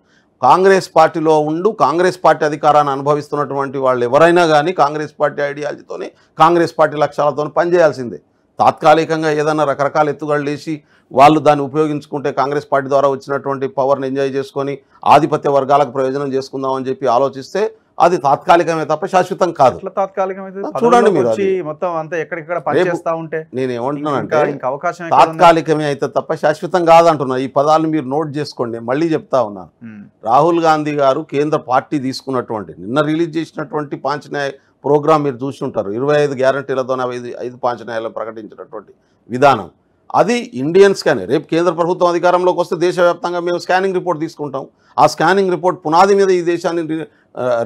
కాంగ్రెస్ పార్టీలో ఉండు కాంగ్రెస్ పార్టీ అధికారాన్ని అనుభవిస్తున్నటువంటి వాళ్ళు ఎవరైనా కానీ కాంగ్రెస్ పార్టీ ఐడియాలజీతో కాంగ్రెస్ పార్టీ లక్ష్యాలతో పనిచేయాల్సిందే తాత్కాలికంగా ఏదైనా రకరకాల ఎత్తుగడలు వేసి వాళ్ళు దాన్ని ఉపయోగించుకుంటే కాంగ్రెస్ పార్టీ ద్వారా వచ్చినటువంటి పవర్ని ఎంజాయ్ చేసుకొని ఆధిపత్య వర్గాలకు ప్రయోజనం చేసుకుందామని చెప్పి ఆలోచిస్తే అది తాత్కాలికమే తప్ప శాశ్వతం కాదు చూడండి మీరు మొత్తం అంతా ఎక్కడెక్కడ ఉంటే నేను ఏమంటున్నానంటే తాత్కాలికమే అయితే తప్ప శాశ్వతం కాదంటున్నా ఈ పదాలు మీరు నోట్ చేసుకోండి మళ్ళీ చెప్తా ఉన్నాను రాహుల్ గాంధీ గారు కేంద్ర పార్టీ తీసుకున్నటువంటి నిన్న రిలీజ్ చేసినటువంటి పాంచనాయ ప్రోగ్రామ్ మీరు చూసి ఉంటారు ఇరవై ఐదు గ్యారంటీలతో ఐదు ఐదు పాంచనాయాలను ప్రకటించినటువంటి విధానం అది ఇండియన్ స్కాన్ రేపు కేంద్ర ప్రభుత్వం అధికారంలోకి వస్తే దేశవ్యాప్తంగా మేము స్కానింగ్ రిపోర్ట్ తీసుకుంటాం ఆ స్కానింగ్ రిపోర్ట్ పునాది మీద ఈ దేశాన్ని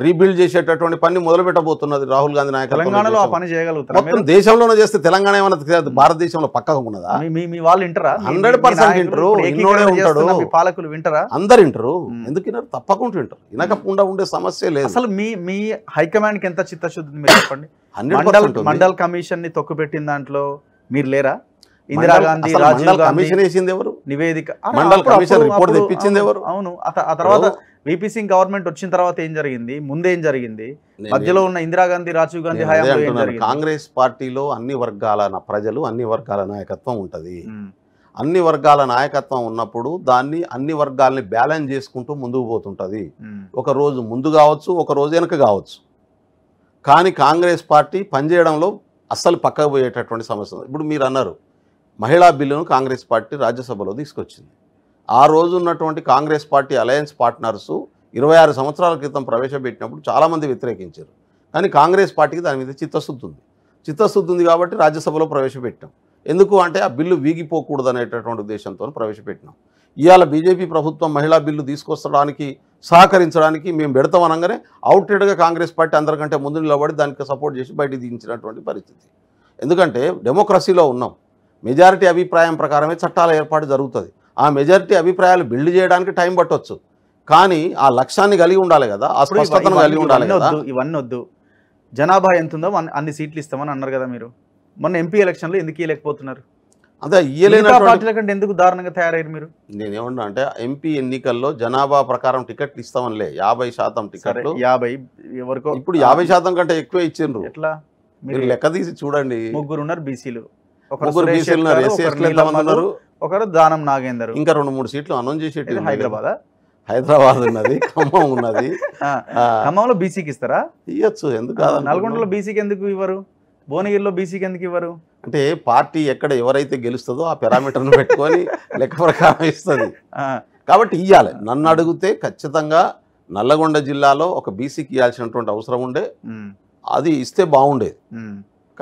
రీబిల్డ్ చేసేటటువంటి పని మొదలు పెట్టబోతున్నది రాహుల్ గాంధీ నాయకత్వం తెలంగాణలో ఆ పని చేయగలుగుతారు మొత్తం దేశంలోనే చేస్తే తెలంగాణ ఏమన్నా భారతదేశంలో పక్కగా ఉన్నదా మీ వాళ్ళు వింటారా హండ్రెడ్ పర్సెంట్ వింటారు ఇన్నోడే ఉంటాడు పాలకులు వింటారా అందరు వింటారు ఎందుకు వినరు తప్పకుండా వింటారు వినకపోకుండా ఉండే సమస్య లేదు అసలు మీ మీ హైకమాండ్ కి ఎంత చిత్తశుద్ధి మీరు చెప్పండి మండల్ కమిషన్ ని తొక్కుపెట్టిన దాంట్లో మీరు లేరా ఇందిరాగాంధీ రాజీవ్ కమిషన్ వేసింది ఎవరు నివేదిక కమిషన్ రిపోర్ట్ తెప్పించింది ఎవరు అవును ఆ తర్వాత విపీ గవర్నమెంట్ వచ్చిన తర్వాత ఏం జరిగింది ముందేం జరిగింది మధ్యలో ఉన్న ఇందిరాగాంధీ రాజీవ్ గాంధీ హయాంలో కాంగ్రెస్ పార్టీలో అన్ని వర్గాల ప్రజలు అన్ని వర్గాల నాయకత్వం ఉంటది అన్ని వర్గాల నాయకత్వం ఉన్నప్పుడు దాన్ని అన్ని వర్గాలని బ్యాలెన్స్ చేసుకుంటూ ముందుకు పోతుంటుంది ఒక రోజు ముందు కావచ్చు ఒక రోజు వెనక కావచ్చు కానీ కాంగ్రెస్ పార్టీ పనిచేయడంలో అస్సలు పక్కకు పోయేటటువంటి సమస్య ఇప్పుడు మీరు అన్నారు మహిళా బిల్లును కాంగ్రెస్ పార్టీ రాజ్యసభలో తీసుకొచ్చింది ఆ రోజు ఉన్నటువంటి కాంగ్రెస్ పార్టీ అలయన్స్ పార్ట్నర్స్ ఇరవై ఆరు సంవత్సరాల క్రితం ప్రవేశపెట్టినప్పుడు చాలామంది వ్యతిరేకించారు కానీ కాంగ్రెస్ పార్టీకి దాని మీద చిత్తశుద్ధి ఉంది చిత్తశుద్ధి ఉంది కాబట్టి రాజ్యసభలో ప్రవేశపెట్టాం ఎందుకు అంటే ఆ బిల్లు వీగిపోకూడదు అనేటటువంటి ఉద్దేశంతో ప్రవేశపెట్టినాం ఇవాళ బీజేపీ ప్రభుత్వం మహిళా బిల్లు తీసుకొస్తడానికి సహకరించడానికి మేము పెడతామనగానే అవుటెడ్గా కాంగ్రెస్ పార్టీ అందరికంటే ముందు నిలబడి దానికి సపోర్ట్ చేసి బయట దించినటువంటి పరిస్థితి ఎందుకంటే డెమోక్రసీలో ఉన్నాం మెజారిటీ అభిప్రాయం ప్రకారమే చట్టాల ఏర్పాటు జరుగుతుంది ఆ మెజారిటీ అభిప్రాయాలు బిల్డ్ చేయడానికి టైం పట్టవచ్చు కానీ ఆ లక్ష్యాన్ని కలిగి ఉండాలి కదా ఆ కలిగి ఉండాలి ఇవన్నీ వద్దు జనాభా ఎంత ఉందో అన్ని సీట్లు ఇస్తామని అన్నారు కదా మీరు మొన్న ఎంపీ ఎలక్షన్లో ఎందుకు ఇవ్వలేకపోతున్నారు అదే పార్టీల కంటే ఎందుకు దారుణంగా తయారయ్యారు మీరు నేనేమన్నా అంటే ఎంపీ ఎన్నికల్లో జనాభా ప్రకారం టికెట్లు ఇస్తామనిలే యాభై శాతం టికెట్లు యాభై ఎవరికో ఇప్పుడు యాభై శాతం కంటే ఎక్కువ ఇచ్చిండ్రు ఎట్లా మీరు లెక్క తీసి చూడండి ముగ్గురు ఉన్నారు బీసీలు ఒకరు దానం నాగేందర్ ఇంకా రెండు మూడు సీట్లు అనౌన్స్ చేసేటి హైదరాబాద్ హైదరాబాద్ ఉన్నది ఖమ్మం ఉన్నది ఖమ్మంలో బీసీకి ఇస్తారా ఇవ్వచ్చు ఎందుకు నల్గొండలో బీసీకి ఎందుకు ఇవ్వరు భువనగిరిలో బీసీకి ఎందుకు ఇవ్వరు అంటే పార్టీ ఎక్కడ ఎవరైతే గెలుస్తుందో ఆ పెరామీటర్ను పెట్టుకొని లెక్క ప్రకారం ఇస్తుంది కాబట్టి ఇవ్వాలి నన్ను అడిగితే ఖచ్చితంగా నల్లగొండ జిల్లాలో ఒక బీసీకి ఇవ్వాల్సినటువంటి అవసరం ఉండే అది ఇస్తే బాగుండేది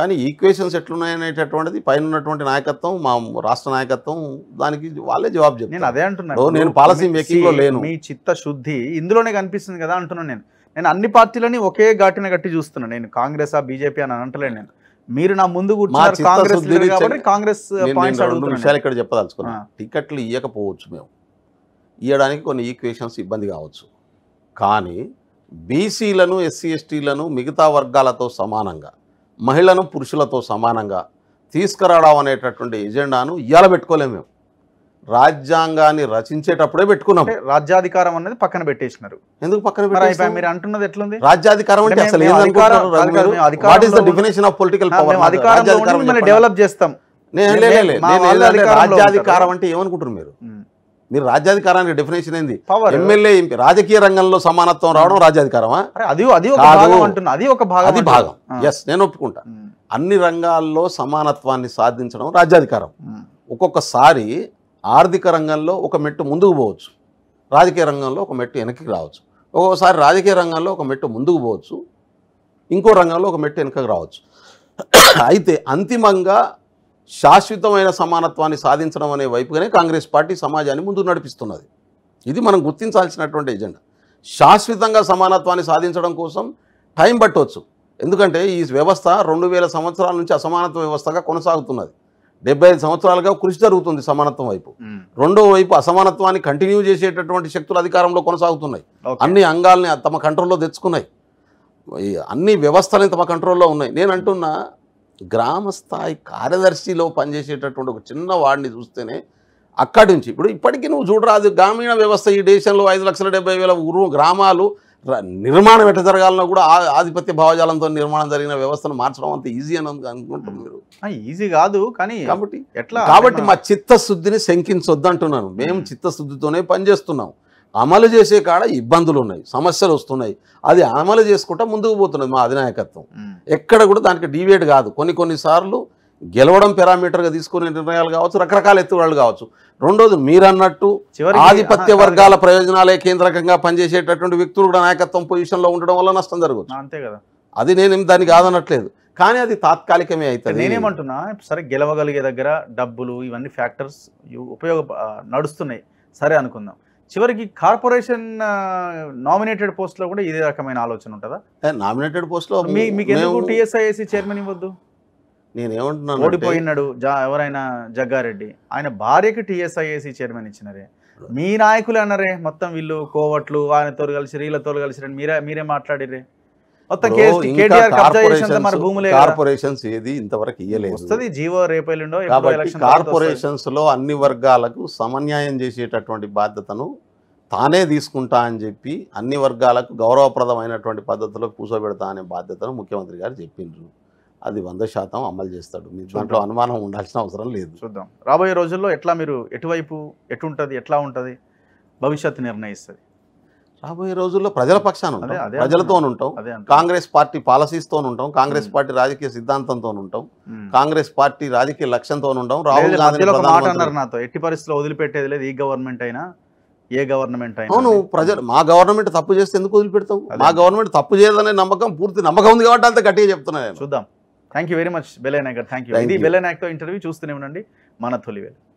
కానీ ఈక్వేషన్స్ ఎట్లున్నాయనేటటువంటిది పైన ఉన్నటువంటి నాయకత్వం మా రాష్ట్ర నాయకత్వం దానికి వాళ్ళే జవాబు చెప్తారు నేను అదే అంటున్నాను నేను పాలసీ మేకింగ్లో లేను మీ చిత్తశుద్ధి ఇందులోనే కనిపిస్తుంది కదా అంటున్నాను నేను నేను అన్ని పార్టీలని ఒకే ఘాటిన గట్టి చూస్తున్నాను నేను కాంగ్రెస్ ఆ బీజేపీ అని అంటలేను నేను మీరు నా ముందు కాంగ్రెస్ కాంగ్రెస్ రెండు విషయాలు ఇక్కడ చెప్పదలుచుకున్నాను టికెట్లు ఇవ్వకపోవచ్చు మేము ఇవ్వడానికి కొన్ని ఈక్వేషన్స్ ఇబ్బంది కావచ్చు కానీ బీసీలను ఎస్సీ ఎస్టీలను మిగతా వర్గాలతో సమానంగా మహిళను పురుషులతో సమానంగా తీసుకురావడం అనేటటువంటి ఎజెండాను ఇవాళ పెట్టుకోలేము మేము రాజ్యాంగాన్ని రచించేటప్పుడే పెట్టుకున్నాం రాజ్యాధికారం అనేది పక్కన పెట్టేసినారు ఎందుకు పక్కన మీరు అంటున్నది ఎట్లుంది రాజ్యాధికారం అంటే అసలు the of political power develop చేస్తాం నేను రాజ్యాధికారం అంటే ఏమనుకుంటున్నారు మీరు మీరు రాజ్యాధికారానికి డెఫినేషన్ ఏంది ఎమ్మెల్యే ఎంపీ రాజకీయ రంగంలో సమానత్వం రావడం hmm. రాజ్యాధికారమా అది అది అది ఒక భాగం అది భాగం ఎస్ నేను ఒప్పుకుంటా hmm. అన్ని రంగాల్లో సమానత్వాన్ని సాధించడం రాజ్యాధికారం hmm. ఒక్కొక్కసారి ఆర్థిక రంగంలో ఒక మెట్టు ముందుకు పోవచ్చు రాజకీయ రంగంలో ఒక మెట్టు వెనక్కి రావచ్చు ఒక్కొక్కసారి రాజకీయ రంగంలో ఒక మెట్టు ముందుకు పోవచ్చు ఇంకో రంగంలో ఒక మెట్టు వెనకకు రావచ్చు అయితే అంతిమంగా శాశ్వతమైన సమానత్వాన్ని సాధించడం అనే వైపుగానే కాంగ్రెస్ పార్టీ సమాజాన్ని ముందు నడిపిస్తున్నది ఇది మనం గుర్తించాల్సినటువంటి ఎజెండా శాశ్వతంగా సమానత్వాన్ని సాధించడం కోసం టైం పట్టవచ్చు ఎందుకంటే ఈ వ్యవస్థ రెండు వేల సంవత్సరాల నుంచి అసమానత్వ వ్యవస్థగా కొనసాగుతున్నది డెబ్బై ఐదు సంవత్సరాలుగా కృషి జరుగుతుంది సమానత్వం వైపు రెండో వైపు అసమానత్వాన్ని కంటిన్యూ చేసేటటువంటి శక్తులు అధికారంలో కొనసాగుతున్నాయి అన్ని అంగాల్ని తమ కంట్రోల్లో తెచ్చుకున్నాయి అన్ని వ్యవస్థలని తమ కంట్రోల్లో ఉన్నాయి నేను అంటున్నా గ్రామ స్థాయి కార్యదర్శిలో పనిచేసేటటువంటి ఒక చిన్న వాడిని చూస్తేనే అక్కడి నుంచి ఇప్పుడు ఇప్పటికీ నువ్వు చూడరాదు గ్రామీణ వ్యవస్థ ఈ దేశంలో ఐదు లక్షల డెబ్బై వేల ఊరు గ్రామాలు నిర్మాణం ఎట్లా జరగాలన్నా కూడా ఆధిపత్య భావజాలంతో నిర్మాణం జరిగిన వ్యవస్థను మార్చడం అంత ఈజీ అని అనుకుంటున్నారు మీరు ఈజీ కాదు కానీ కాబట్టి ఎట్లా కాబట్టి మా చిత్తశుద్ధిని శంకించొద్దు అంటున్నాను మేము చిత్తశుద్ధితోనే పనిచేస్తున్నాం అమలు చేసే కాడ ఇబ్బందులు ఉన్నాయి సమస్యలు వస్తున్నాయి అది అమలు చేసుకుంటా ముందుకు పోతున్నది మా అధినాయకత్వం ఎక్కడ కూడా దానికి డివేట్ కాదు కొన్ని కొన్నిసార్లు గెలవడం పారామీటర్గా తీసుకునే నిర్ణయాలు కావచ్చు రకరకాల ఎత్తువాళ్ళు కావచ్చు రెండోది మీరన్నట్టు ఆధిపత్య వర్గాల ప్రయోజనాలే కేంద్రకంగా పనిచేసేటటువంటి వ్యక్తులు కూడా నాయకత్వం పొజిషన్లో ఉండడం వల్ల నష్టం జరగచ్చు అంతే కదా అది నేను దాన్ని కాదనట్లేదు కానీ అది తాత్కాలికమే అవుతుంది నేనేమంటున్నా సరే గెలవగలిగే దగ్గర డబ్బులు ఇవన్నీ ఫ్యాక్టర్స్ ఉపయోగ నడుస్తున్నాయి సరే అనుకుందాం చివరికి కార్పొరేషన్ నామినేటెడ్ పోస్ట్ లో కూడా ఇదే రకమైన ఆలోచన ఉంటుందా నామినేటెడ్ పోస్ట్ లో మీకు ఎందుకు టీఎస్ఐఎస్సి చైర్మన్ ఇవ్వద్దు నేనేమంటున్నాను ఓడిపోయినాడు జా ఎవరైనా జగ్గారెడ్డి ఆయన భార్యకి టిఎస్ఐఏసీ చైర్మన్ ఇచ్చినరే మీ నాయకులు అన్నారే మొత్తం వీళ్ళు కోవట్లు ఆయనతో కలిసి రీలతో కలిసి మీరే మీరే మాట్లాడిరే కార్పొరేషన్స్ ఏది ఇంతవరకు జీవో కార్పొరేషన్స్ లో అన్ని వర్గాలకు సమన్యాయం చేసేటటువంటి బాధ్యతను తానే తీసుకుంటా అని చెప్పి అన్ని వర్గాలకు గౌరవప్రదమైనటువంటి పద్ధతిలో కూర్చోబెడతా అనే బాధ్యతను ముఖ్యమంత్రి గారు చెప్పిండ్రు అది వంద శాతం అమలు చేస్తాడు మీ దాంట్లో అనుమానం ఉండాల్సిన అవసరం లేదు చూద్దాం రాబోయే రోజుల్లో ఎట్లా మీరు ఎటువైపు ఉంటుంది ఎట్లా ఉంటుంది భవిష్యత్తు నిర్ణయిస్తుంది రాబోయే రోజుల్లో ప్రజల పక్షాన ఉంటాం ప్రజలతో ఉంటాం కాంగ్రెస్ పార్టీ పాలసీస్తో ఉంటాం కాంగ్రెస్ పార్టీ రాజకీయ సిద్ధాంతంతో ఉంటాం కాంగ్రెస్ పార్టీ రాజకీయ లక్ష్యంతో ఉంటాం రాహుల్ గాంధీ నాతో ఎట్టి పరిస్థితులు వదిలిపెట్టేది లేదు ఈ గవర్నమెంట్ అయినా ఏ గవర్నమెంట్ అయినా అవును ప్రజలు మా గవర్నమెంట్ తప్పు చేస్తే ఎందుకు వదిలిపెడతాం మా గవర్నమెంట్ తప్పు చేయదనే నమ్మకం పూర్తి నమ్మకం ఉంది కాబట్టి అంత గట్టిగా చెప్తున్నాను చూద్దాం థ్యాంక్ వెరీ మచ్ బెలైనాయక్ గారు థ్యాంక్ యూ ఇది తో ఇంటర్వ్యూ చూస్తూనే ఉండండి మన తొలివేలు